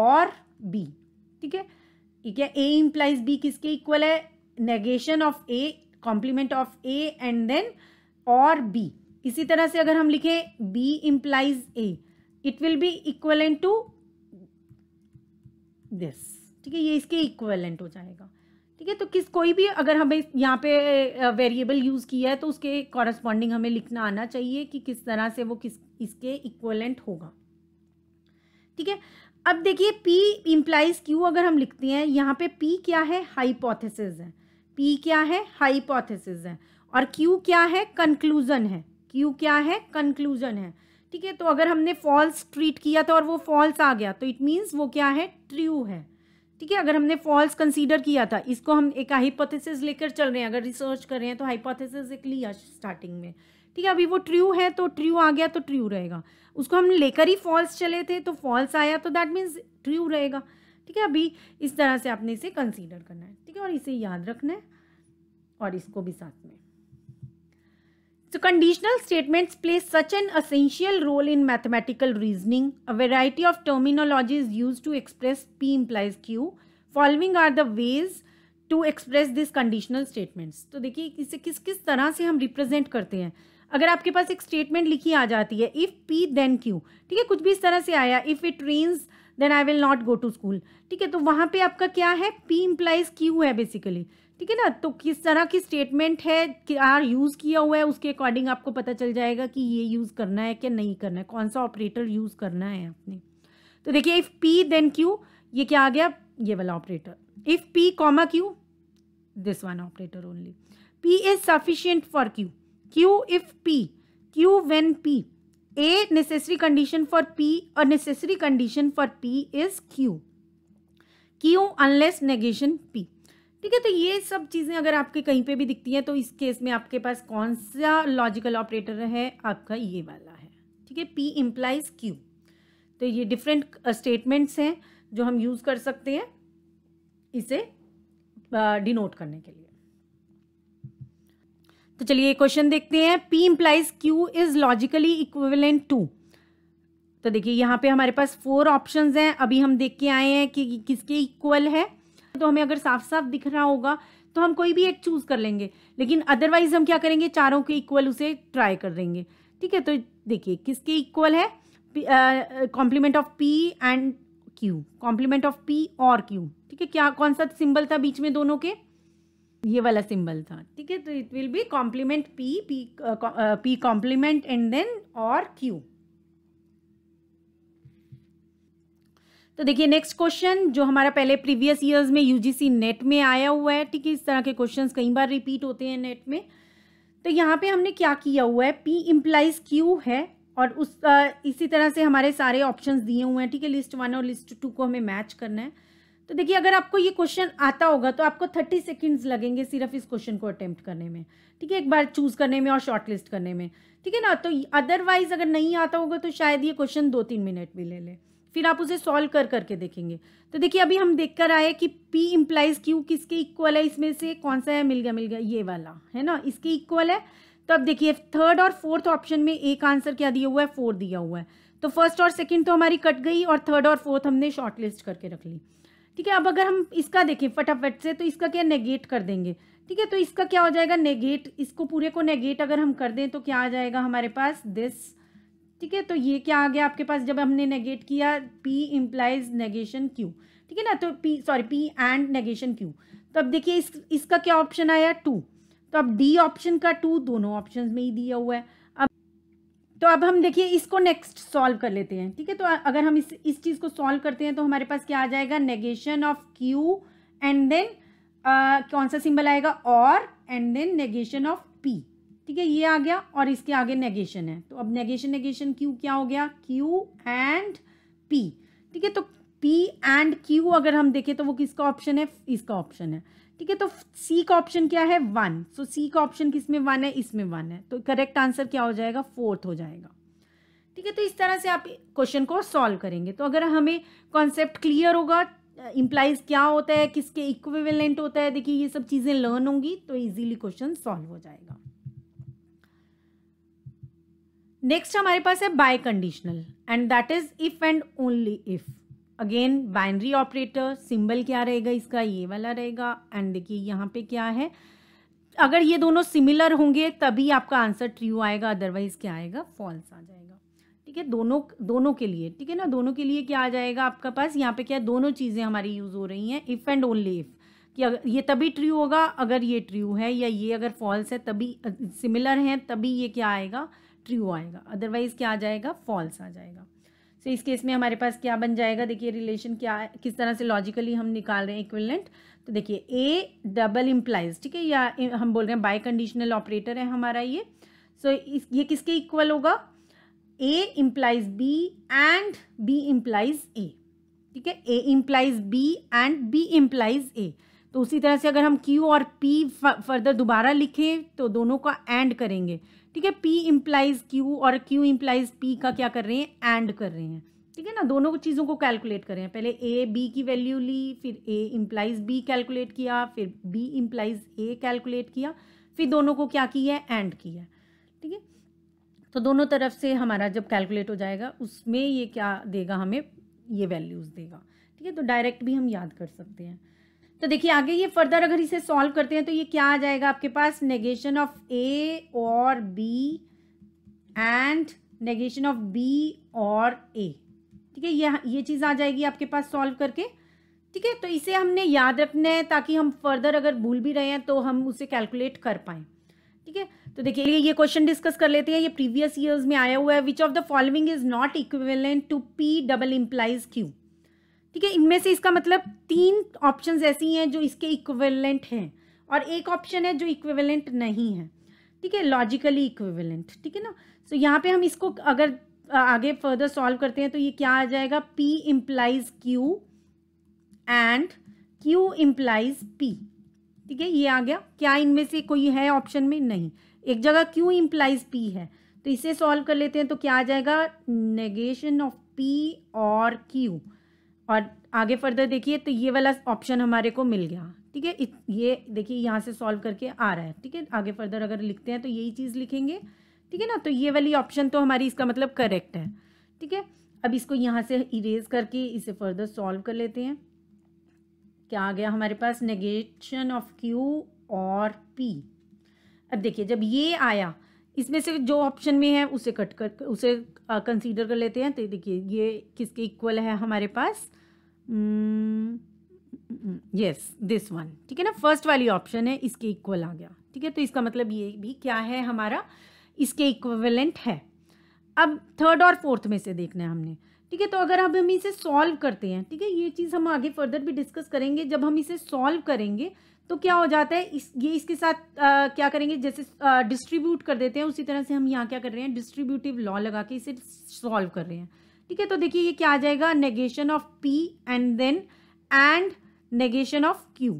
और बी ठीक है ठीक है ए इम्प्लाइज बी किसके इक्वल है negation of A complement of A and then or B इसी तरह से अगर हम लिखें B implies A it will be equivalent to this ठीक है ये इसके इक्वलेंट हो जाएगा ठीक है तो किस कोई भी अगर हमें यहाँ पे वेरिएबल यूज़ किया है तो उसके कॉरस्पॉन्डिंग हमें लिखना आना चाहिए कि किस तरह से वो किस इसके इक्वलेंट होगा ठीक है अब देखिए पी इम्प्लाइज क्यू अगर हम लिखते हैं यहाँ पे पी क्या है हाइपोथेसिस है पी क्या है हाइपोथेसिस है और क्यू क्या है कंक्लूजन है क्यू क्या है कंक्लूजन है ठीक है तो अगर हमने फॉल्स ट्रीट किया था और वो फॉल्स आ गया तो इट मीन्स वो क्या है ट्रू है ठीक है अगर हमने फॉल्स कंसीडर किया था इसको हम एक हाइपोथेसिस लेकर चल रहे हैं अगर रिसर्च कर रहे हैं तो हाइपोथेसिस एक लिया स्टार्टिंग में ठीक है अभी वो ट्रू है तो ट्रू आ गया तो ट्रू रहेगा उसको हम लेकर ही फॉल्स चले थे तो फॉल्स आया तो दैट मीन्स ट्रू रहेगा ठीक है अभी इस तरह से आपने इसे कंसीडर करना है ठीक है और इसे याद रखना है और इसको भी साथ में so conditional statements play such an essential role in mathematical reasoning a variety of terminology is use to express P implies Q following are the ways to express this conditional statements तो देखिए इसे किस किस तरह से हम represent करते हैं अगर आपके पास एक स्टेटमेंट लिखी आ जाती है इफ़ पी देन क्यू ठीक है कुछ भी इस तरह से आया if it rains then I will not go to school ठीक है तो वहाँ पे आपका क्या है पी इम्प्लाइज क्यू है बेसिकली ठीक है ना तो किस तरह की स्टेटमेंट है कि आर यूज़ किया हुआ है उसके अकॉर्डिंग आपको पता चल जाएगा कि ये यूज़ करना है क्या नहीं करना है कौन सा ऑपरेटर यूज़ करना है आपने तो देखिए इफ़ पी देन क्यू ये क्या आ गया ये वाला operator if P comma Q this one operator only P is sufficient for Q Q if P Q when P a necessary condition for P और necessary condition for P is Q Q unless negation P ठीक है तो ये सब चीज़ें अगर आपके कहीं पे भी दिखती हैं तो इस केस में आपके पास कौन सा लॉजिकल ऑपरेटर है आपका ये वाला है ठीक है पी इम्प्लाइज क्यू तो ये डिफरेंट स्टेटमेंट्स uh, हैं जो हम यूज़ कर सकते हैं इसे डिनोट uh, करने के लिए तो चलिए क्वेश्चन देखते हैं P implies Q is logically equivalent to तो देखिए यहाँ पे हमारे पास फोर ऑप्शंस हैं अभी हम देख के आए हैं कि किसके इक्वल है तो हमें अगर साफ साफ दिख रहा होगा तो हम कोई भी एक चूज़ कर लेंगे लेकिन अदरवाइज हम क्या करेंगे चारों के इक्वल उसे ट्राई कर देंगे ठीक है तो देखिए किसके इक्वल है complement of P and Q complement of P और क्यू ठीक है क्या कौन सा सिंबल था बीच में दोनों के ये वाला सिंबल था ठीक है तो it will be complement P P P complement and then or Q तो देखिए नेक्स्ट क्वेश्चन जो हमारा पहले प्रीवियस ईयर्स में यूजीसी नेट में आया हुआ है ठीक है इस तरह के क्वेश्चन कई बार रिपीट होते हैं नेट में तो यहाँ पे हमने क्या किया हुआ है पी इम्प्लाइज क्यू है और उस आ, इसी तरह से हमारे सारे ऑप्शन दिए हुए हैं ठीक है लिस्ट वन और लिस्ट टू को हमें मैच करना है तो देखिए अगर आपको ये क्वेश्चन आता होगा तो आपको थर्टी सेकेंड्स लगेंगे सिर्फ इस क्वेश्चन को अटेम्प्ट करने में ठीक है एक बार चूज करने में और शॉर्ट लिस्ट करने में ठीक है ना तो अदरवाइज अगर नहीं आता होगा तो शायद ये क्वेश्चन दो तीन मिनट भी ले लें फिर आप उसे सॉल्व कर करके देखेंगे तो देखिए अभी हम देख कर आए कि P इम्प्लाइज Q किसके इक्वल है इसमें से कौन सा है मिल गया मिल गया ये वाला है ना इसके इक्वल है तो अब देखिए थर्ड और फोर्थ ऑप्शन में एक आंसर क्या दिया हुआ है फोर दिया हुआ है तो फर्स्ट और सेकेंड तो हमारी कट गई और थर्ड और फोर्थ हमने शॉर्ट लिस्ट करके रख ली ठीक है अब अगर हम इसका देखें फटाफट से तो इसका क्या नेगेट कर देंगे ठीक है तो इसका क्या हो जाएगा नेगेट इसको पूरे को नेगेट अगर हम कर दें तो क्या आ जाएगा हमारे पास दिस ठीक है तो ये क्या आ गया आपके पास जब हमने नेगेट किया पी इम्प्लाइज नेगेशन क्यू ठीक है ना तो P sorry P and negation Q तो अब देखिए इस इसका क्या ऑप्शन आया टू तो अब डी ऑप्शन का टू दोनों ऑप्शन में ही दिया हुआ है अब तो अब हम देखिए इसको नेक्स्ट सॉल्व कर लेते हैं ठीक है तो अगर हम इस इस चीज़ को सॉल्व करते हैं तो हमारे पास क्या आ जाएगा negation of Q and then कौन सा सिंबल आएगा और and then negation of P ठीक है ये आ गया और इसके आगे नेगेशन है तो अब नेगेशन नेगेशन क्यू क्या हो गया क्यू एंड पी ठीक है तो पी एंड क्यू अगर हम देखें तो वो किसका ऑप्शन है इसका ऑप्शन है ठीक है तो सी का ऑप्शन क्या है वन सो सी का ऑप्शन किस में वन है इसमें वन है तो करेक्ट आंसर क्या हो जाएगा फोर्थ हो जाएगा ठीक है तो इस तरह से आप क्वेश्चन को सॉल्व करेंगे तो अगर हमें कॉन्सेप्ट क्लियर होगा इम्प्लाइज क्या होता है किसके इक्विवेलेंट होता है देखिए ये सब चीज़ें लर्न होंगी तो इजीली क्वेश्चन सॉल्व हो जाएगा नेक्स्ट हमारे पास है biconditional and that is if and only if again binary operator symbol क्या रहेगा इसका ये वाला रहेगा एंड देखिए यहाँ पे क्या है अगर ये दोनों सिमिलर होंगे तभी आपका आंसर ट्रू आएगा अदरवाइज क्या आएगा फॉल्स आ जाएगा ठीक है दोनों दोनों के लिए ठीक है ना दोनों के लिए क्या आ जाएगा आपका पास यहाँ पे क्या है दोनों चीज़ें हमारी यूज़ हो रही हैं इफ़ एंड ओनली इफ़ कि अगर ये तभी ट्रू होगा अगर ये ट्रू है या ये अगर फॉल्स है तभी सिमिलर है तभी ये क्या आएगा ट्रू आएगा अदरवाइज़ क्या आ जाएगा फॉल्स आ जाएगा सो so, इस केस में हमारे पास क्या बन जाएगा देखिए रिलेशन क्या है किस तरह से लॉजिकली हम निकाल रहे हैं इक्विलेंट तो देखिए ए डबल इम्प्लाइज ठीक है या हम बोल रहे हैं बाई कंडीशनल ऑपरेटर है हमारा ये सो so, इस ये किसके इक्वल होगा A implies B and B implies A ठीक है A implies B and B implies A तो उसी तरह से अगर हम क्यू और पी फर्दर दोबारा लिखें तो दोनों का एंड करेंगे ठीक है पी इम्प्लाइज क्यू और क्यू इम्प्लाइज पी का क्या कर रहे हैं एंड कर रहे हैं ठीक है ना दोनों चीज़ों को कैलकुलेट कर रहे हैं पहले ए बी की वैल्यू ली फिर ए इम्प्लाइज बी कैलकुलेट किया फिर बी इम्प्लाइज ए कैलकुलेट किया फिर दोनों को क्या किया है एंड किया ठीक है तो दोनों तरफ से हमारा जब कैलकुलेट हो जाएगा उसमें ये क्या देगा हमें ये वैल्यूज़ देगा ठीक है तो डायरेक्ट भी हम याद कर सकते हैं तो देखिए आगे ये फर्दर अगर इसे सॉल्व करते हैं तो ये क्या आ जाएगा आपके पास negation of A or B and negation of B or A ठीक है ये ये चीज़ आ जाएगी आपके पास सॉल्व करके ठीक है तो इसे हमने याद रखना है ताकि हम फर्दर अगर भूल भी रहे हैं तो हम उसे कैलकुलेट कर पाएँ ठीक है तो देखिए ये क्वेश्चन डिस्कस कर लेते हैं ये प्रीवियस ईयर्स में आया हुआ है which of the following is not equivalent to P double implies Q ठीक है इनमें से इसका मतलब तीन ऑप्शन ऐसी हैं जो इसके इक्विवेलेंट हैं और एक ऑप्शन है जो इक्विवेलेंट नहीं है ठीक है लॉजिकली इक्विवेलेंट ठीक है ना सो so, यहाँ पे हम इसको अगर आगे फर्दर सॉल्व करते हैं तो ये क्या आ जाएगा P implies Q and Q implies P ठीक है ये आ गया क्या इनमें से कोई है ऑप्शन में नहीं एक जगह क्यू इम्प्लाइज पी है तो इसे सॉल्व कर लेते हैं तो क्या आ जाएगा नेगेशन ऑफ पी और क्यू और आगे फर्दर देखिए तो ये वाला ऑप्शन हमारे को मिल गया ठीक है ये देखिए यहाँ से सॉल्व करके आ रहा है ठीक है आगे फर्दर अगर लिखते हैं तो यही चीज़ लिखेंगे ठीक है ना तो ये वाली ऑप्शन तो हमारी इसका मतलब करेक्ट है ठीक है अब इसको यहाँ से इरेज करके इसे फर्दर सॉल्व कर लेते हैं क्या आ गया हमारे पास नेगेशन ऑफ क्यू और पी अब देखिए जब ये आया इसमें से जो ऑप्शन में है उसे कट कर उसे कंसीडर कर लेते हैं तो देखिए ये किसके इक्वल है हमारे पास यस दिस वन ठीक है ना फर्स्ट वाली ऑप्शन है इसके इक्वल आ गया ठीक है तो इसका मतलब ये भी क्या है हमारा इसके इक्वलेंट है अब थर्ड और फोर्थ में से देखना है हमने ठीक है तो अगर अब हम इसे सॉल्व करते हैं ठीक है ये चीज़ हम आगे फर्दर भी डिस्कस करेंगे जब हम इसे सॉल्व करेंगे तो क्या हो जाता है इस ये इसके साथ आ, क्या करेंगे जैसे डिस्ट्रीब्यूट कर देते हैं उसी तरह से हम यहाँ क्या कर रहे हैं डिस्ट्रीब्यूटिव लॉ लगा के इसे सॉल्व कर रहे हैं ठीक है तो देखिए ये क्या आ जाएगा negation of P and then and negation of Q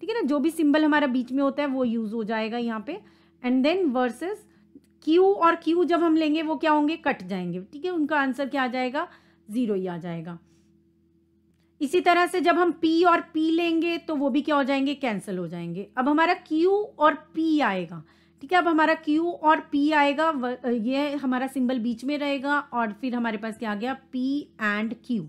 ठीक है ना जो भी सिंबल हमारा बीच में होता है वो यूज हो जाएगा यहाँ पे एंड देन वर्सेस क्यू और क्यू जब हम लेंगे वो क्या होंगे कट जाएंगे ठीक है उनका आंसर क्या आ जाएगा जीरो ही आ जाएगा इसी तरह से जब हम पी और पी लेंगे तो वो भी क्या हो जाएंगे कैंसिल हो जाएंगे अब हमारा क्यू और पी आएगा ठीक है अब हमारा Q और P आएगा ये हमारा सिंबल बीच में रहेगा और फिर हमारे पास क्या आ गया P एंड Q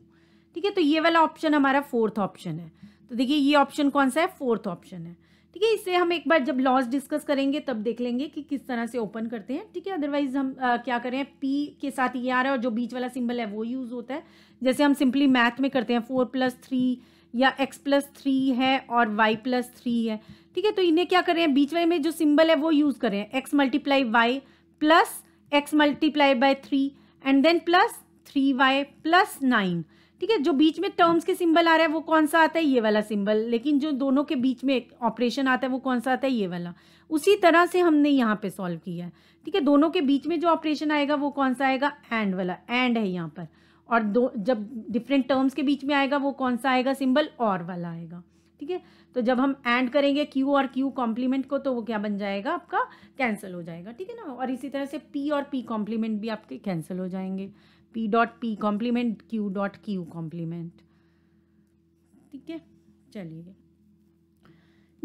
ठीक है तो ये वाला ऑप्शन हमारा फोर्थ ऑप्शन है तो देखिए ये ऑप्शन कौन सा है फोर्थ ऑप्शन है ठीक है इसे हम एक बार जब लॉस डिस्कस करेंगे तब देख लेंगे कि किस तरह से ओपन करते हैं ठीक है अदरवाइज हम आ, क्या करें पी के साथ ये आ रहा है और जो बीच वाला सिंबल है वो यूज़ होता है जैसे हम सिंपली मैथ में करते हैं फोर प्लस थ्री या एक्स प्लस थ्री है और वाई प्लस थ्री है ठीक है तो इन्हें क्या करें बीच वाले में जो सिंबल है वो यूज़ करें X multiply Y plus X multiply by three and then plus three Y plus nine ठीक है जो बीच में टर्म्स के सिंबल आ रहा है वो कौन सा आता है ये वाला सिंबल लेकिन जो दोनों के बीच में ऑपरेशन आता है वो कौन सा आता है ये वाला उसी तरह से हमने यहाँ पे सॉल्व किया है ठीक है दोनों के बीच में जो ऑपरेशन आएगा वो कौन सा आएगा एंड वाला एंड है यहाँ पर और दो जब डिफरेंट टर्म्स के बीच में आएगा वो कौन सा आएगा सिंबल और वाला आएगा ठीक है तो जब हम एंड करेंगे क्यू और क्यू कॉम्प्लीमेंट को तो वो क्या बन जाएगा आपका कैंसिल हो जाएगा ठीक है ना और इसी तरह से पी और पी कॉम्प्लीमेंट भी आपके कैंसिल हो जाएंगे P dot P complement Q dot Q complement ठीक है चलिए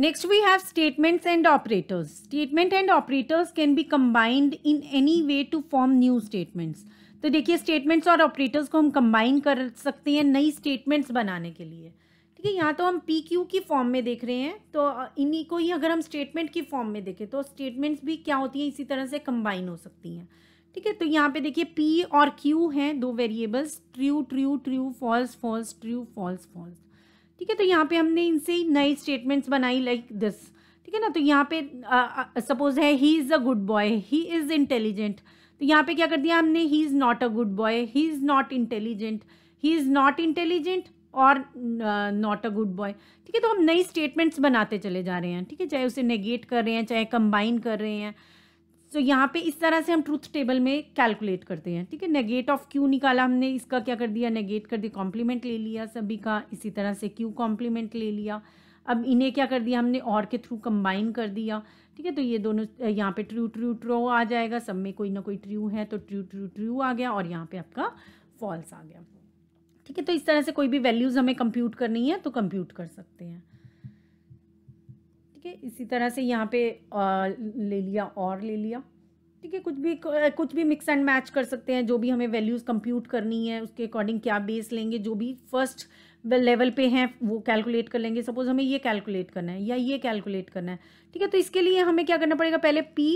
next we have statements and operators statement and operators can be combined in any way to form new statements तो देखिए स्टेटमेंट्स और ऑपरेटर्स को हम कंबाइन कर सकते हैं नई स्टेटमेंट्स बनाने के लिए देखिए यहाँ तो हम पी क्यू की फॉर्म में देख रहे हैं तो इन्हीं को ही अगर हम स्टेटमेंट की फॉर्म में देखें तो स्टेटमेंट्स भी क्या होती हैं इसी तरह से कंबाइन हो सकती हैं ठीक है तो यहाँ पे देखिए पी और क्यू हैं दो variables true true true false false true false false ठीक है तो यहाँ पे हमने इनसे नई स्टेटमेंट्स बनाई लाइक दिस ठीक है ना तो यहाँ पे सपोज है he is a good boy he is intelligent तो यहाँ पे क्या कर दिया हमने he is not a good boy he is not intelligent he is not intelligent और नॉट अ गुड बॉय ठीक है तो हम नई स्टेटमेंट्स बनाते चले जा रहे हैं ठीक है चाहे उसे नेगेट कर रहे हैं चाहे कंबाइन कर रहे हैं तो यहाँ पे इस तरह से हम ट्रूथ टेबल में कैलकुलेट करते हैं ठीक है नेगेट ऑफ क्यू निकाला हमने इसका क्या कर दिया नेगेट कर दिया कॉम्प्लीमेंट ले लिया सभी का इसी तरह से क्यू कॉम्प्लीमेंट ले लिया अब इन्हें क्या कर दिया हमने और के थ्रू कंबाइन कर दिया ठीक है तो ये दोनों यहाँ पे ट्रू ट्रू ट्रो आ जाएगा सब में कोई ना कोई ट्रू है तो ट्रू ट्रू ट्रू आ गया और यहाँ पे आपका फॉल्स आ गया ठीक है तो इस तरह से कोई भी वैल्यूज़ हमें कंप्यूट करनी है तो कंप्यूट कर सकते हैं ठीक है इसी तरह से यहाँ पे ले लिया और ले लिया ठीक है कुछ भी कुछ भी मिक्स एंड मैच कर सकते हैं जो भी हमें वैल्यूज़ कंप्यूट करनी है उसके अकॉर्डिंग क्या बेस लेंगे जो भी फर्स्ट लेवल पे हैं वो कैलकुलेट कर लेंगे सपोज हमें ये कैलकुलेट करना है या ये कैलकुलेट करना है ठीक है तो इसके लिए हमें क्या करना पड़ेगा पहले पी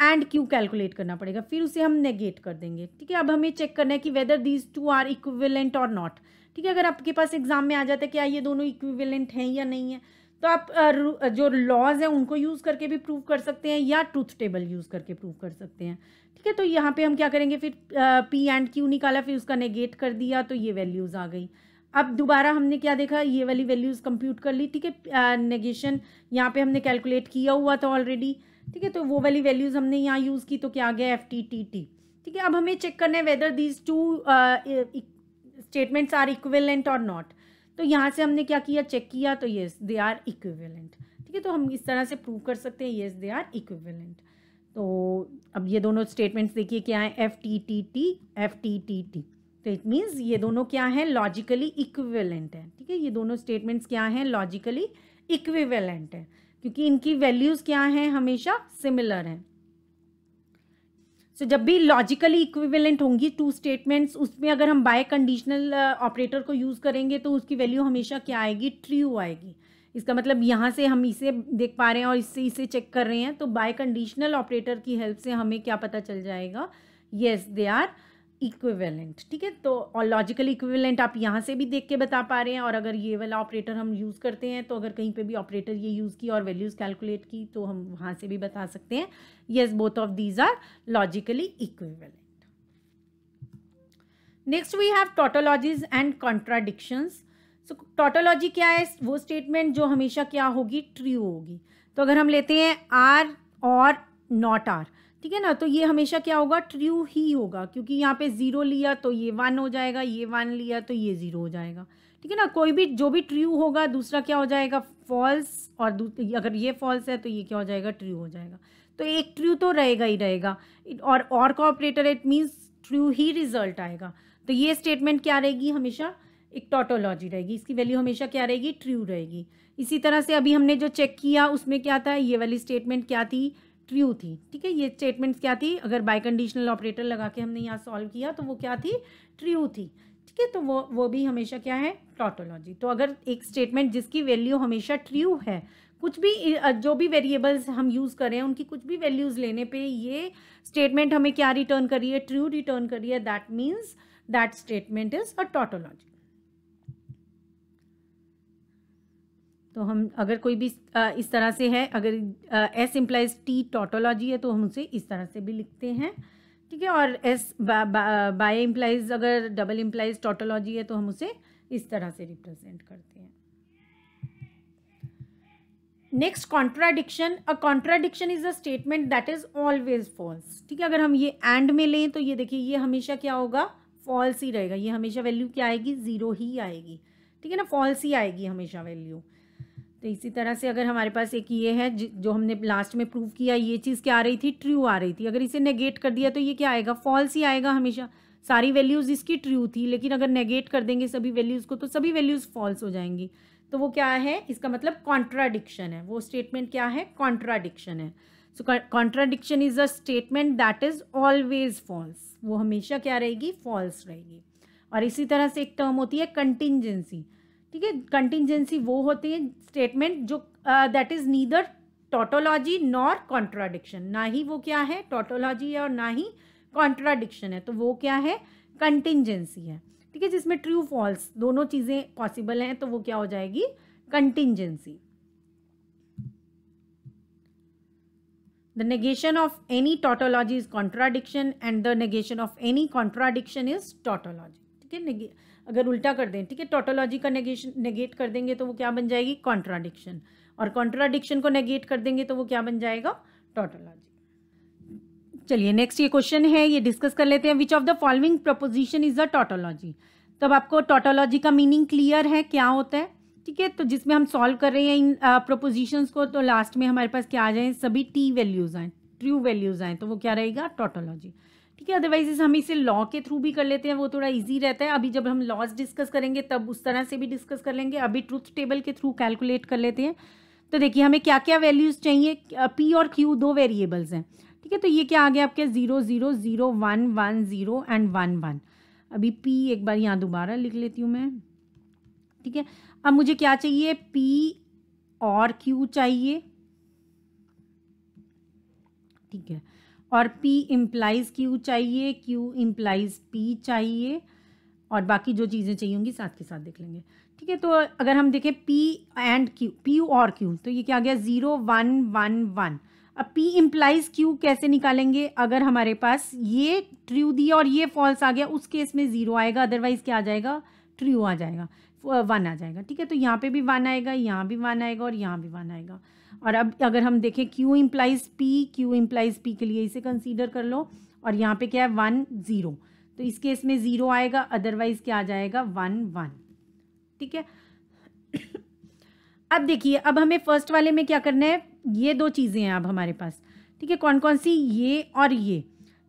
एंड क्यू कैलकुलेट करना पड़ेगा फिर उसे हम नेगेट कर देंगे ठीक है अब हमें चेक करना है कि whether these two are equivalent or not ठीक है अगर आपके पास एग्जाम में आ जाता है क्या हाँ, ये दोनों इक्विवेलेंट हैं या नहीं है तो आप जो लॉज हैं उनको यूज़ करके भी प्रूव कर सकते हैं या ट्रूथ टेबल यूज़ करके प्रूव कर सकते हैं ठीक है तो यहाँ पे हम क्या करेंगे फिर पी एंड क्यू निकाला फिर उसका नेगेट कर दिया तो ये वैल्यूज़ आ गई अब दोबारा हमने क्या देखा ये वाली वैल्यूज़ कंप्यूट कर ली ठीक है नेगेशन यहाँ पे हमने कैलकुलेट किया हुआ था ऑलरेडी ठीक है तो वो वाली वैल्यूज़ हमने यहाँ यूज़ की तो क्या आ गया एफ टी टी टी ठीक है अब हमें चेक करना है whether these two statements are equivalent or not तो यहाँ से हमने क्या किया चेक किया तो येस दे आर इक्विवेलेंट ठीक है तो हम इस तरह से प्रूव कर सकते हैं येस दे आर इक्विवेलेंट तो अब ये दोनों स्टेटमेंट्स देखिए क्या है F T T T F T T T तो इट मीन्स ये दोनों क्या हैं लॉजिकली इक्विवेलेंट है ठीक है ये दोनों स्टेटमेंट्स क्या हैं लॉजिकली इक्विवेलेंट है क्योंकि इनकी वैल्यूज़ क्या हैं हमेशा सिमिलर हैं सो so, जब भी लॉजिकली इक्विवेलेंट होंगी टू स्टेटमेंट्स उसमें अगर हम बाय कंडीशनल ऑपरेटर को यूज़ करेंगे तो उसकी वैल्यू हमेशा क्या आएगी ट्रू आएगी इसका मतलब यहाँ से हम इसे देख पा रहे हैं और इससे इसे चेक कर रहे हैं तो बाय कंडीशनल ऑपरेटर की हेल्प से हमें क्या पता चल जाएगा येस दे आर इक्विवेलेंट ठीक है तो और लॉजिकल इक्विवेलेंट आप यहाँ से भी देख के बता पा रहे हैं और अगर ये वाला ऑपरेटर हम यूज़ करते हैं तो अगर कहीं पे भी ऑपरेटर ये यूज़ की और वैल्यूज़ कैलकुलेट की तो हम वहाँ से भी बता सकते हैं yes both of these are logically equivalent next we have tautologies and contradictions so tautology क्या है वो स्टेटमेंट जो हमेशा क्या होगी ट्रू होगी तो अगर हम लेते हैं आर और नॉट आर ठीक है ना तो ये हमेशा क्या होगा ट्रू ही होगा क्योंकि यहाँ पे ज़ीरो लिया तो ये वन हो जाएगा ये वन लिया तो ये ज़ीरो हो जाएगा ठीक है ना कोई भी जो भी ट्रू होगा दूसरा क्या हो जाएगा फॉल्स और अगर ये फॉल्स है तो ये क्या हो जाएगा ट्रू हो जाएगा तो एक ट्रू तो रहेगा ही रहेगा और और का ऑपरेटर इट मीन्स ट्रू ही रिजल्ट आएगा तो ये स्टेटमेंट क्या रहेगी हमेशा एक टोटोलॉजी रहेगी इसकी वैल्यू हमेशा क्या रहेगी ट्रू रहेगी इसी तरह से अभी हमने जो चेक किया उसमें क्या था ये वाली स्टेटमेंट क्या थी ट्रू थी ठीक है ये स्टेटमेंट्स क्या थी अगर बाई कंडीशनल ऑपरेटर लगा के हमने यहाँ सॉल्व किया तो वो क्या थी ट्रू थी ठीक है तो वो वो भी हमेशा क्या है टॉटोलॉजी तो अगर एक स्टेटमेंट जिसकी वैल्यू हमेशा ट्रू है कुछ भी जो भी वेरिएबल्स हम यूज़ कर रहे हैं उनकी कुछ भी वैल्यूज़ लेने पे ये स्टेटमेंट हमें क्या रिटर्न करी है ट्रू रिटर्न करी है that means that statement is a tautology तो हम अगर कोई भी इस तरह से है अगर एस इम्प्लाइज टी टोटोलॉजी है तो हम उसे इस तरह से भी लिखते हैं ठीक है और एस बाय इम्प्लाइज अगर डबल इम्प्लाइज टोटोलॉजी है तो हम उसे इस तरह से रिप्रेजेंट करते हैं next contradiction a contradiction is a statement that is always false ठीक है अगर हम ये एंड में लें तो ये देखिए ये हमेशा क्या होगा फॉल्स ही रहेगा ये हमेशा वैल्यू क्या आएगी ज़ीरो ही आएगी ठीक है ना फॉल्स ही आएगी हमेशा वैल्यू तो इसी तरह से अगर हमारे पास एक ये है जो हमने लास्ट में प्रूव किया ये चीज़ क्या आ रही थी ट्रू आ रही थी अगर इसे नेगेट कर दिया तो ये क्या आएगा फॉल्स ही आएगा हमेशा सारी वैल्यूज़ इसकी ट्रू थी लेकिन अगर नेगेट कर देंगे सभी वैल्यूज़ को तो सभी वैल्यूज़ फॉल्स हो जाएंगी तो वो क्या है इसका मतलब कॉन्ट्राडिक्शन है वो स्टेटमेंट क्या है कॉन्ट्राडिक्शन है so contradiction is a statement that is always false वो हमेशा क्या रहेगी फॉल्स रहेगी और इसी तरह से एक टर्म होती है कंटिजेंसी ठीक है कंटिजेंसी वो होती है स्टेटमेंट जो that is neither tautology nor contradiction ना ही वो क्या है टोटोलॉजी है और ना ही कॉन्ट्राडिक्शन है तो वो क्या है कंटिजेंसी है ठीक है जिसमें ट्रू फॉल्स दोनों चीज़ें पॉसिबल हैं तो वो क्या हो जाएगी contingency the negation of any tautology is contradiction and the negation of any contradiction is tautology ठीक है अगर उल्टा कर दें ठीक है टोटोलॉजी का नेगेशन नेगेट कर देंगे तो वो क्या बन जाएगी कॉन्ट्राडिक्शन और कॉन्ट्राडिक्शन को नेगेट कर देंगे तो वो क्या बन जाएगा टोटोलॉजी चलिए नेक्स्ट ये क्वेश्चन है ये डिस्कस कर लेते हैं which of the following proposition is a tautology तब आपको टोटोलॉजी का मीनिंग क्लियर है क्या होता है ठीक है तो जिसमें हम सॉल्व कर रहे हैं इन प्रपोजिशंस को तो लास्ट में हमारे पास क्या आ जाए सभी टी वैल्यूज़ आएँ ट्रू वैल्यूज़ आएँ तो वो क्या रहेगा टोटोलॉजी ठीक है अदरवाइज हम इसे लॉ के थ्रू भी कर लेते हैं वो थोड़ा इजी रहता है अभी जब हम लॉज डिस्कस करेंगे तब उस तरह से भी डिस्कस कर लेंगे अभी ट्रूथ टेबल के थ्रू कैलकुलेट कर लेते हैं तो देखिए हमें क्या क्या वैल्यूज़ चाहिए पी और क्यू दो वेरिएबल्स हैं ठीक है तो ये क्या आ गया आपके zero zero zero one one zero and one one अभी पी एक बार यहाँ दोबारा लिख लेती हूँ मैं ठीक है अब मुझे क्या चाहिए पी और क्यू चाहिए ठीक है और P इम्प्लाइज Q चाहिए Q इम्प्लाइज P चाहिए और बाकी जो चीज़ें चाहिए होंगी साथ के साथ देख लेंगे ठीक है तो अगर हम देखें P एंड Q P और Q तो ये क्या आ गया ज़ीरो वन वन वन अब P इम्प्लाइज Q कैसे निकालेंगे अगर हमारे पास ये ट्रू दिया और ये फॉल्स आ गया उस केस में ज़ीरो आएगा अदरवाइज़ क्या आ जाएगा ट्रू आ जाएगा वन आ जाएगा ठीक है तो यहाँ पे भी वन आएगा यहाँ भी वन आएगा और यहाँ भी वन आएगा और अब अगर हम देखें Q implies P Q implies P के लिए इसे कंसीडर कर लो और यहाँ पे क्या है वन ज़ीरो तो इस केस में ज़ीरो आएगा अदरवाइज क्या आ जाएगा वन वन ठीक है अब देखिए अब हमें फर्स्ट वाले में क्या करना है ये दो चीज़ें हैं अब हमारे पास ठीक है कौन कौन सी ये और ये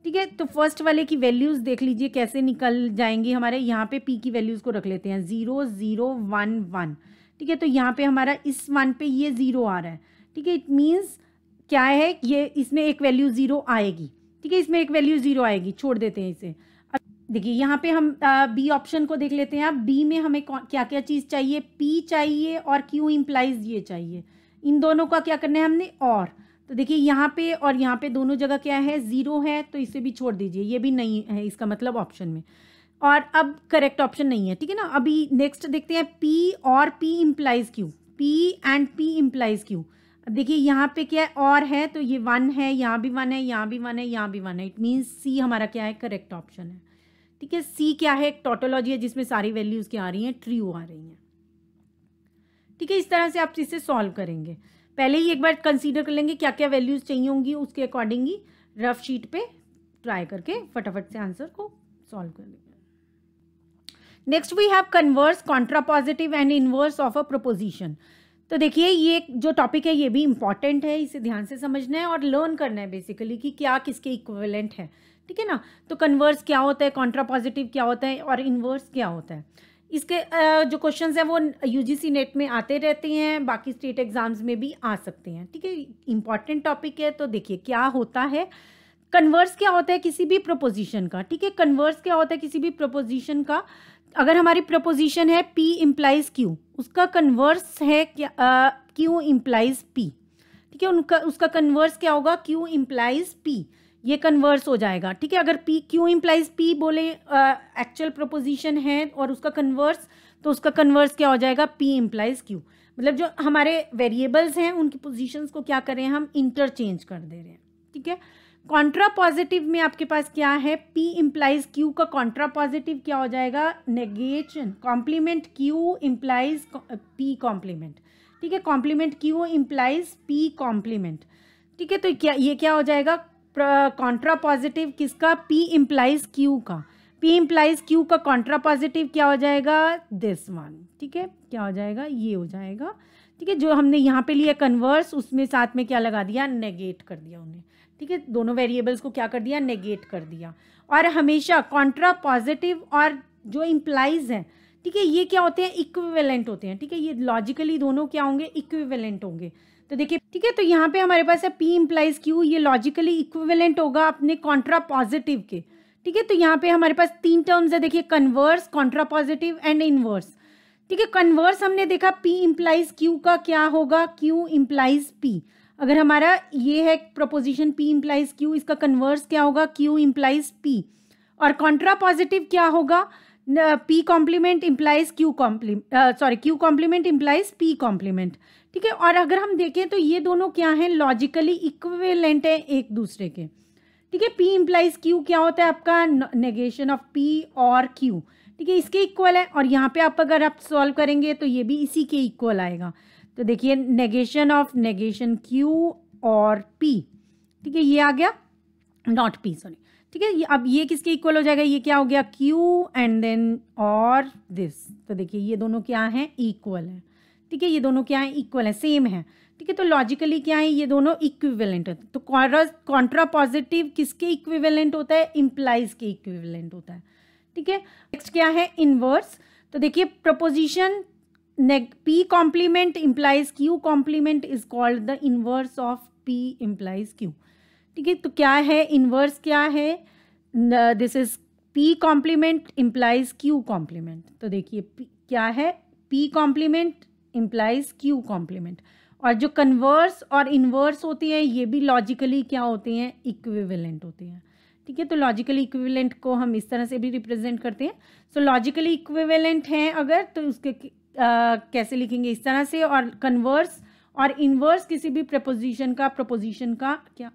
ठीक है तो फर्स्ट वाले की वैल्यूज़ देख लीजिए कैसे निकल जाएंगी हमारे यहाँ पे पी की वैल्यूज़ को रख लेते हैं ज़ीरो ज़ीरो वन वन ठीक है तो यहाँ पे हमारा इस वन पे ये ज़ीरो आ रहा है ठीक है इट मीन्स क्या है ये इसमें एक वैल्यू ज़ीरो आएगी ठीक है इसमें एक वैल्यू ज़ीरो आएगी छोड़ देते हैं इसे देखिए यहाँ पे हम बी ऑप्शन को देख लेते हैं आप बी में हमें क्या क्या चीज़ चाहिए पी चाहिए और क्यू इम्प्लाइज ये चाहिए इन दोनों का क्या करना है हमने और तो देखिए यहाँ पे और यहाँ पे दोनों जगह क्या है ज़ीरो है तो इसे भी छोड़ दीजिए ये भी नहीं है इसका मतलब ऑप्शन में और अब करेक्ट ऑप्शन नहीं है ठीक है ना अभी नेक्स्ट देखते हैं पी और P implies Q P and P implies Q देखिए यहाँ पे क्या है और है तो ये वन है यहाँ भी वन है यहाँ भी वन है यहाँ भी वन है इट मीन्स सी हमारा क्या है करेक्ट ऑप्शन है ठीक है सी क्या है एक टोटोलॉजी है जिसमें सारी वैल्यूज़ क्या आ रही हैं ट्री आ रही हैं ठीक है इस तरह से आप इसे सॉल्व करेंगे पहले ही एक बार कंसीडर कर लेंगे क्या क्या वैल्यूज़ चाहिए होंगी उसके अकॉर्डिंग ही रफ शीट पे ट्राई करके फटाफट से आंसर को सॉल्व कर लेंगे next we have converse contrapositive and inverse of a proposition तो देखिए ये जो टॉपिक है ये भी इम्पॉर्टेंट है इसे ध्यान से समझना है और लर्न करना है बेसिकली कि क्या किसके इक्वलेंट है ठीक है ना तो कन्वर्स क्या होता है पॉजिटिव क्या होता है और इन्वर्स क्या होता है इसके जो क्वेश्चन हैं वो यूजीसी नेट में आते रहते हैं बाकी स्टेट एग्जाम्स में भी आ सकते हैं ठीक है इंपॉर्टेंट टॉपिक है तो देखिए क्या होता है कन्वर्स क्या होता है किसी भी प्रपोजिशन का ठीक है कन्वर्स क्या होता है किसी भी प्रपोजिशन का अगर हमारी प्रपोजिशन है पी इम्प्लाइज क्यू उसका कन्वर्स है क्या क्यू इम्प्लाइज पी ठीक है उनका उसका कन्वर्स क्या होगा क्यू इम्प्लाइज पी ये कन्वर्स हो जाएगा ठीक है अगर पी क्यू इम्प्लाइज पी बोले एक्चुअल प्रपोजिशन है और उसका कन्वर्स तो उसका कन्वर्स क्या हो जाएगा पी इम्प्लाइज क्यू मतलब जो हमारे वेरिएबल्स हैं उनकी पोजिशन को क्या करें हम इंटरचेंज कर दे रहे हैं ठीक है कॉन्ट्रा पॉजिटिव में आपके पास क्या है पी इम्प्लाइज क्यू का कॉन्ट्रा पॉजिटिव क्या हो जाएगा negation complement Q implies P complement ठीक है complement Q implies P complement ठीक है तो क्या ये क्या हो जाएगा कॉन्ट्रा पॉजिटिव किसका पी इम्प्लाइज क्यू का पी इम्प्लाइज क्यू का कॉन्ट्रा पॉजिटिव क्या हो जाएगा दिस वन ठीक है क्या हो जाएगा ये हो जाएगा ठीक है जो हमने यहाँ पे लिया कन्वर्स उसमें साथ में क्या लगा दिया नेगेट कर दिया उन्हें ठीक है दोनों वेरिएबल्स को क्या कर दिया नेगेट कर दिया और हमेशा कॉन्ट्रा पॉजिटिव और जो इम्प्लाइज हैं ठीक है ये क्या होते हैं इक्विवेलेंट होते हैं ठीक है ये लॉजिकली दोनों क्या होंगे इक्विवेलेंट होंगे तो देखिए ठीक है तो यहाँ पे हमारे पास है पी इम्प्लाइज क्यू ये लॉजिकली इक्विवेलेंट होगा अपने कॉन्ट्रा पॉजिटिव के ठीक है तो यहाँ पे हमारे पास तीन टर्म्स है देखिए converse contrapositive and inverse ठीक है कन्वर्स हमने देखा पी इम्प्लाइज क्यू का क्या होगा क्यू इम्प्लाइज पी अगर हमारा ये है प्रोपोजिशन पी इम्प्लाइज क्यू इसका कन्वर्स क्या होगा क्यू इम्प्लाइज पी और कॉन्ट्रा पॉजिटिव क्या होगा P complement implies Q compli sorry Q complement implies P complement ठीक है और अगर हम देखें तो ये दोनों क्या हैं लॉजिकली इक्वेलेंट हैं एक दूसरे के ठीक है पी इम्प्लाइज क्यू क्या होता है आपका नेगेशन ऑफ पी और क्यू ठीक है इसके इक्वल है और यहाँ पे आप अगर आप सॉल्व करेंगे तो ये भी इसी के इक्वल आएगा तो देखिए नेगेशन ऑफ नेगेशन क्यू और पी ठीक है ये आ गया नॉट पी सॉरी ठीक है अब ये किसके इक्वल हो जाएगा ये क्या हो गया क्यू एंड देन और दिस तो देखिए ये दोनों क्या हैं इक्वल है ठीक है ये दोनों क्या हैं इक्वल है सेम है ठीक है तो लॉजिकली क्या है ये दोनों इक्विवेलेंट होते तो कॉन्ट्रा पॉजिटिव किसके इक्विवेलेंट होता है इम्प्लाइज के इक्विवेलेंट होता है ठीक है नेक्स्ट क्या है इनवर्स तो देखिए proposition P complement implies Q complement is called the inverse of P implies Q ठीक है तो क्या है इन्वर्स क्या है this is P complement implies Q complement तो देखिए क्या है P complement implies Q complement और जो कन्वर्स और इनवर्स होती है ये भी लॉजिकली क्या होते हैं इक्विवेलेंट होते हैं ठीक है तो लॉजिकली इक्विवेलेंट को हम इस तरह से भी रिप्रेजेंट करते हैं सो लॉजिकली इक्विवेलेंट हैं अगर तो उसके कैसे लिखेंगे इस तरह से और कन्वर्स और इनवर्स किसी भी प्रपोजिशन का प्रपोजिशन का क्या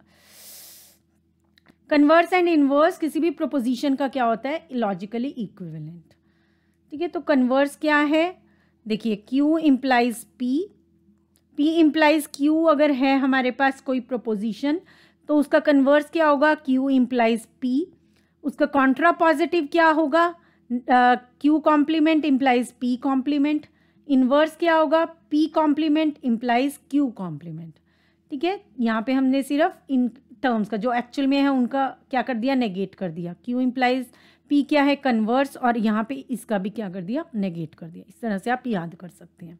कन्वर्स एंड इनवर्स किसी भी प्रपोजिशन का क्या होता है लॉजिकली इक्विवेलेंट ठीक है तो कन्वर्स क्या है देखिए Q implies P P implies Q अगर है हमारे पास कोई प्रपोजिशन तो उसका कन्वर्स क्या होगा Q इम्प्लाइज P उसका कॉन्ट्रा पॉजिटिव क्या होगा Q complement implies P complement inverse क्या होगा P complement implies Q complement ठीक है यहाँ पे हमने सिर्फ इन टर्म्स का जो एक्चुअल में है उनका क्या कर दिया नेगेट कर दिया क्यू इम्प्लाइज पी क्या है कन्वर्स और यहाँ पे इसका भी क्या कर दिया नेगेट कर दिया इस तरह से आप याद कर सकते हैं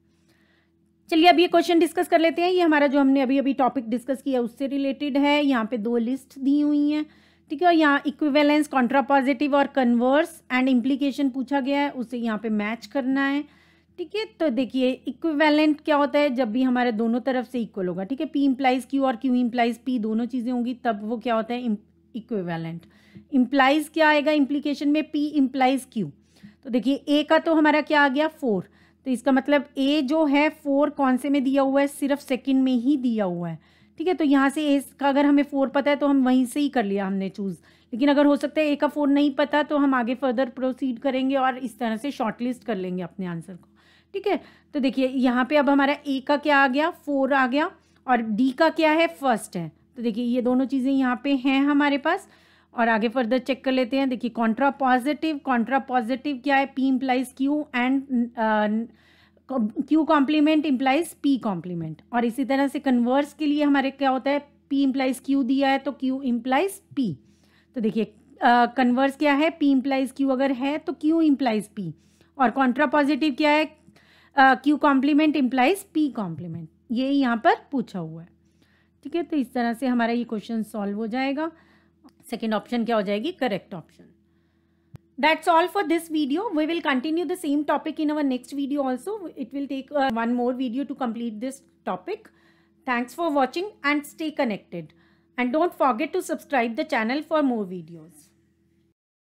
चलिए अब ये क्वेश्चन डिस्कस कर लेते हैं ये हमारा जो हमने अभी अभी टॉपिक डिस्कस किया उससे रिलेटेड है यहाँ पे दो लिस्ट दी हुई हैं ठीक है और यहाँ इक्विवेलेंस कॉन्ट्रापॉजिटिव और कन्वर्स एंड इम्प्लीकेशन पूछा गया है उसे यहाँ पे मैच करना है ठीक है तो देखिए इक्विवेलेंट क्या होता है जब भी हमारे दोनों तरफ से इक्वल होगा ठीक है पी इम्प्लाइज क्यू और क्यू इम्प्लाइज पी दोनों चीज़ें होंगी तब वो क्या होता है इक्विवेलेंट इम्प्लाइज क्या आएगा इम्प्लीकेशन में पी इम्प्लाइज क्यू तो देखिए ए का तो हमारा क्या आ गया फोर तो इसका मतलब ए जो है फोर कौन से में दिया हुआ है सिर्फ सेकेंड में ही दिया हुआ है ठीक है तो यहाँ से ए का अगर हमें फोर पता है तो हम वहीं से ही कर लिया हमने चूज़ लेकिन अगर हो सकता है ए का फोर नहीं पता तो हम आगे फर्दर प्रोसीड करेंगे और इस तरह से शॉर्ट लिस्ट कर लेंगे अपने आंसर को ठीक है तो देखिए यहाँ पे अब हमारा ए का क्या आ गया फोर आ गया और डी का क्या है फर्स्ट है तो देखिए ये दोनों चीज़ें यहाँ पे हैं हमारे पास और आगे फर्दर चेक कर लेते हैं देखिए कॉन्ट्रा पॉजिटिव कॉन्ट्रा पॉजिटिव क्या है P implies Q and Q complement implies P complement और इसी तरह से कन्वर्स के लिए हमारे क्या होता है पी इम्प्लाइज क्यू दिया है तो क्यू इम्प्लाइज पी तो देखिए कन्वर्स क्या है पी इम्प्लाइज क्यू अगर है तो क्यू इम्प्लाइज पी और कॉन्ट्रा पॉजिटिव क्या है Q complement implies P complement ये यहाँ पर पूछा हुआ है ठीक है तो इस तरह से हमारा ये क्वेश्चन सॉल्व हो जाएगा सेकेंड ऑप्शन क्या हो जाएगी correct option That's all for this video. We will continue the same topic in our next video also. It will take uh, one more video to complete this topic. Thanks for watching and stay connected. And don't forget to subscribe the channel for more videos.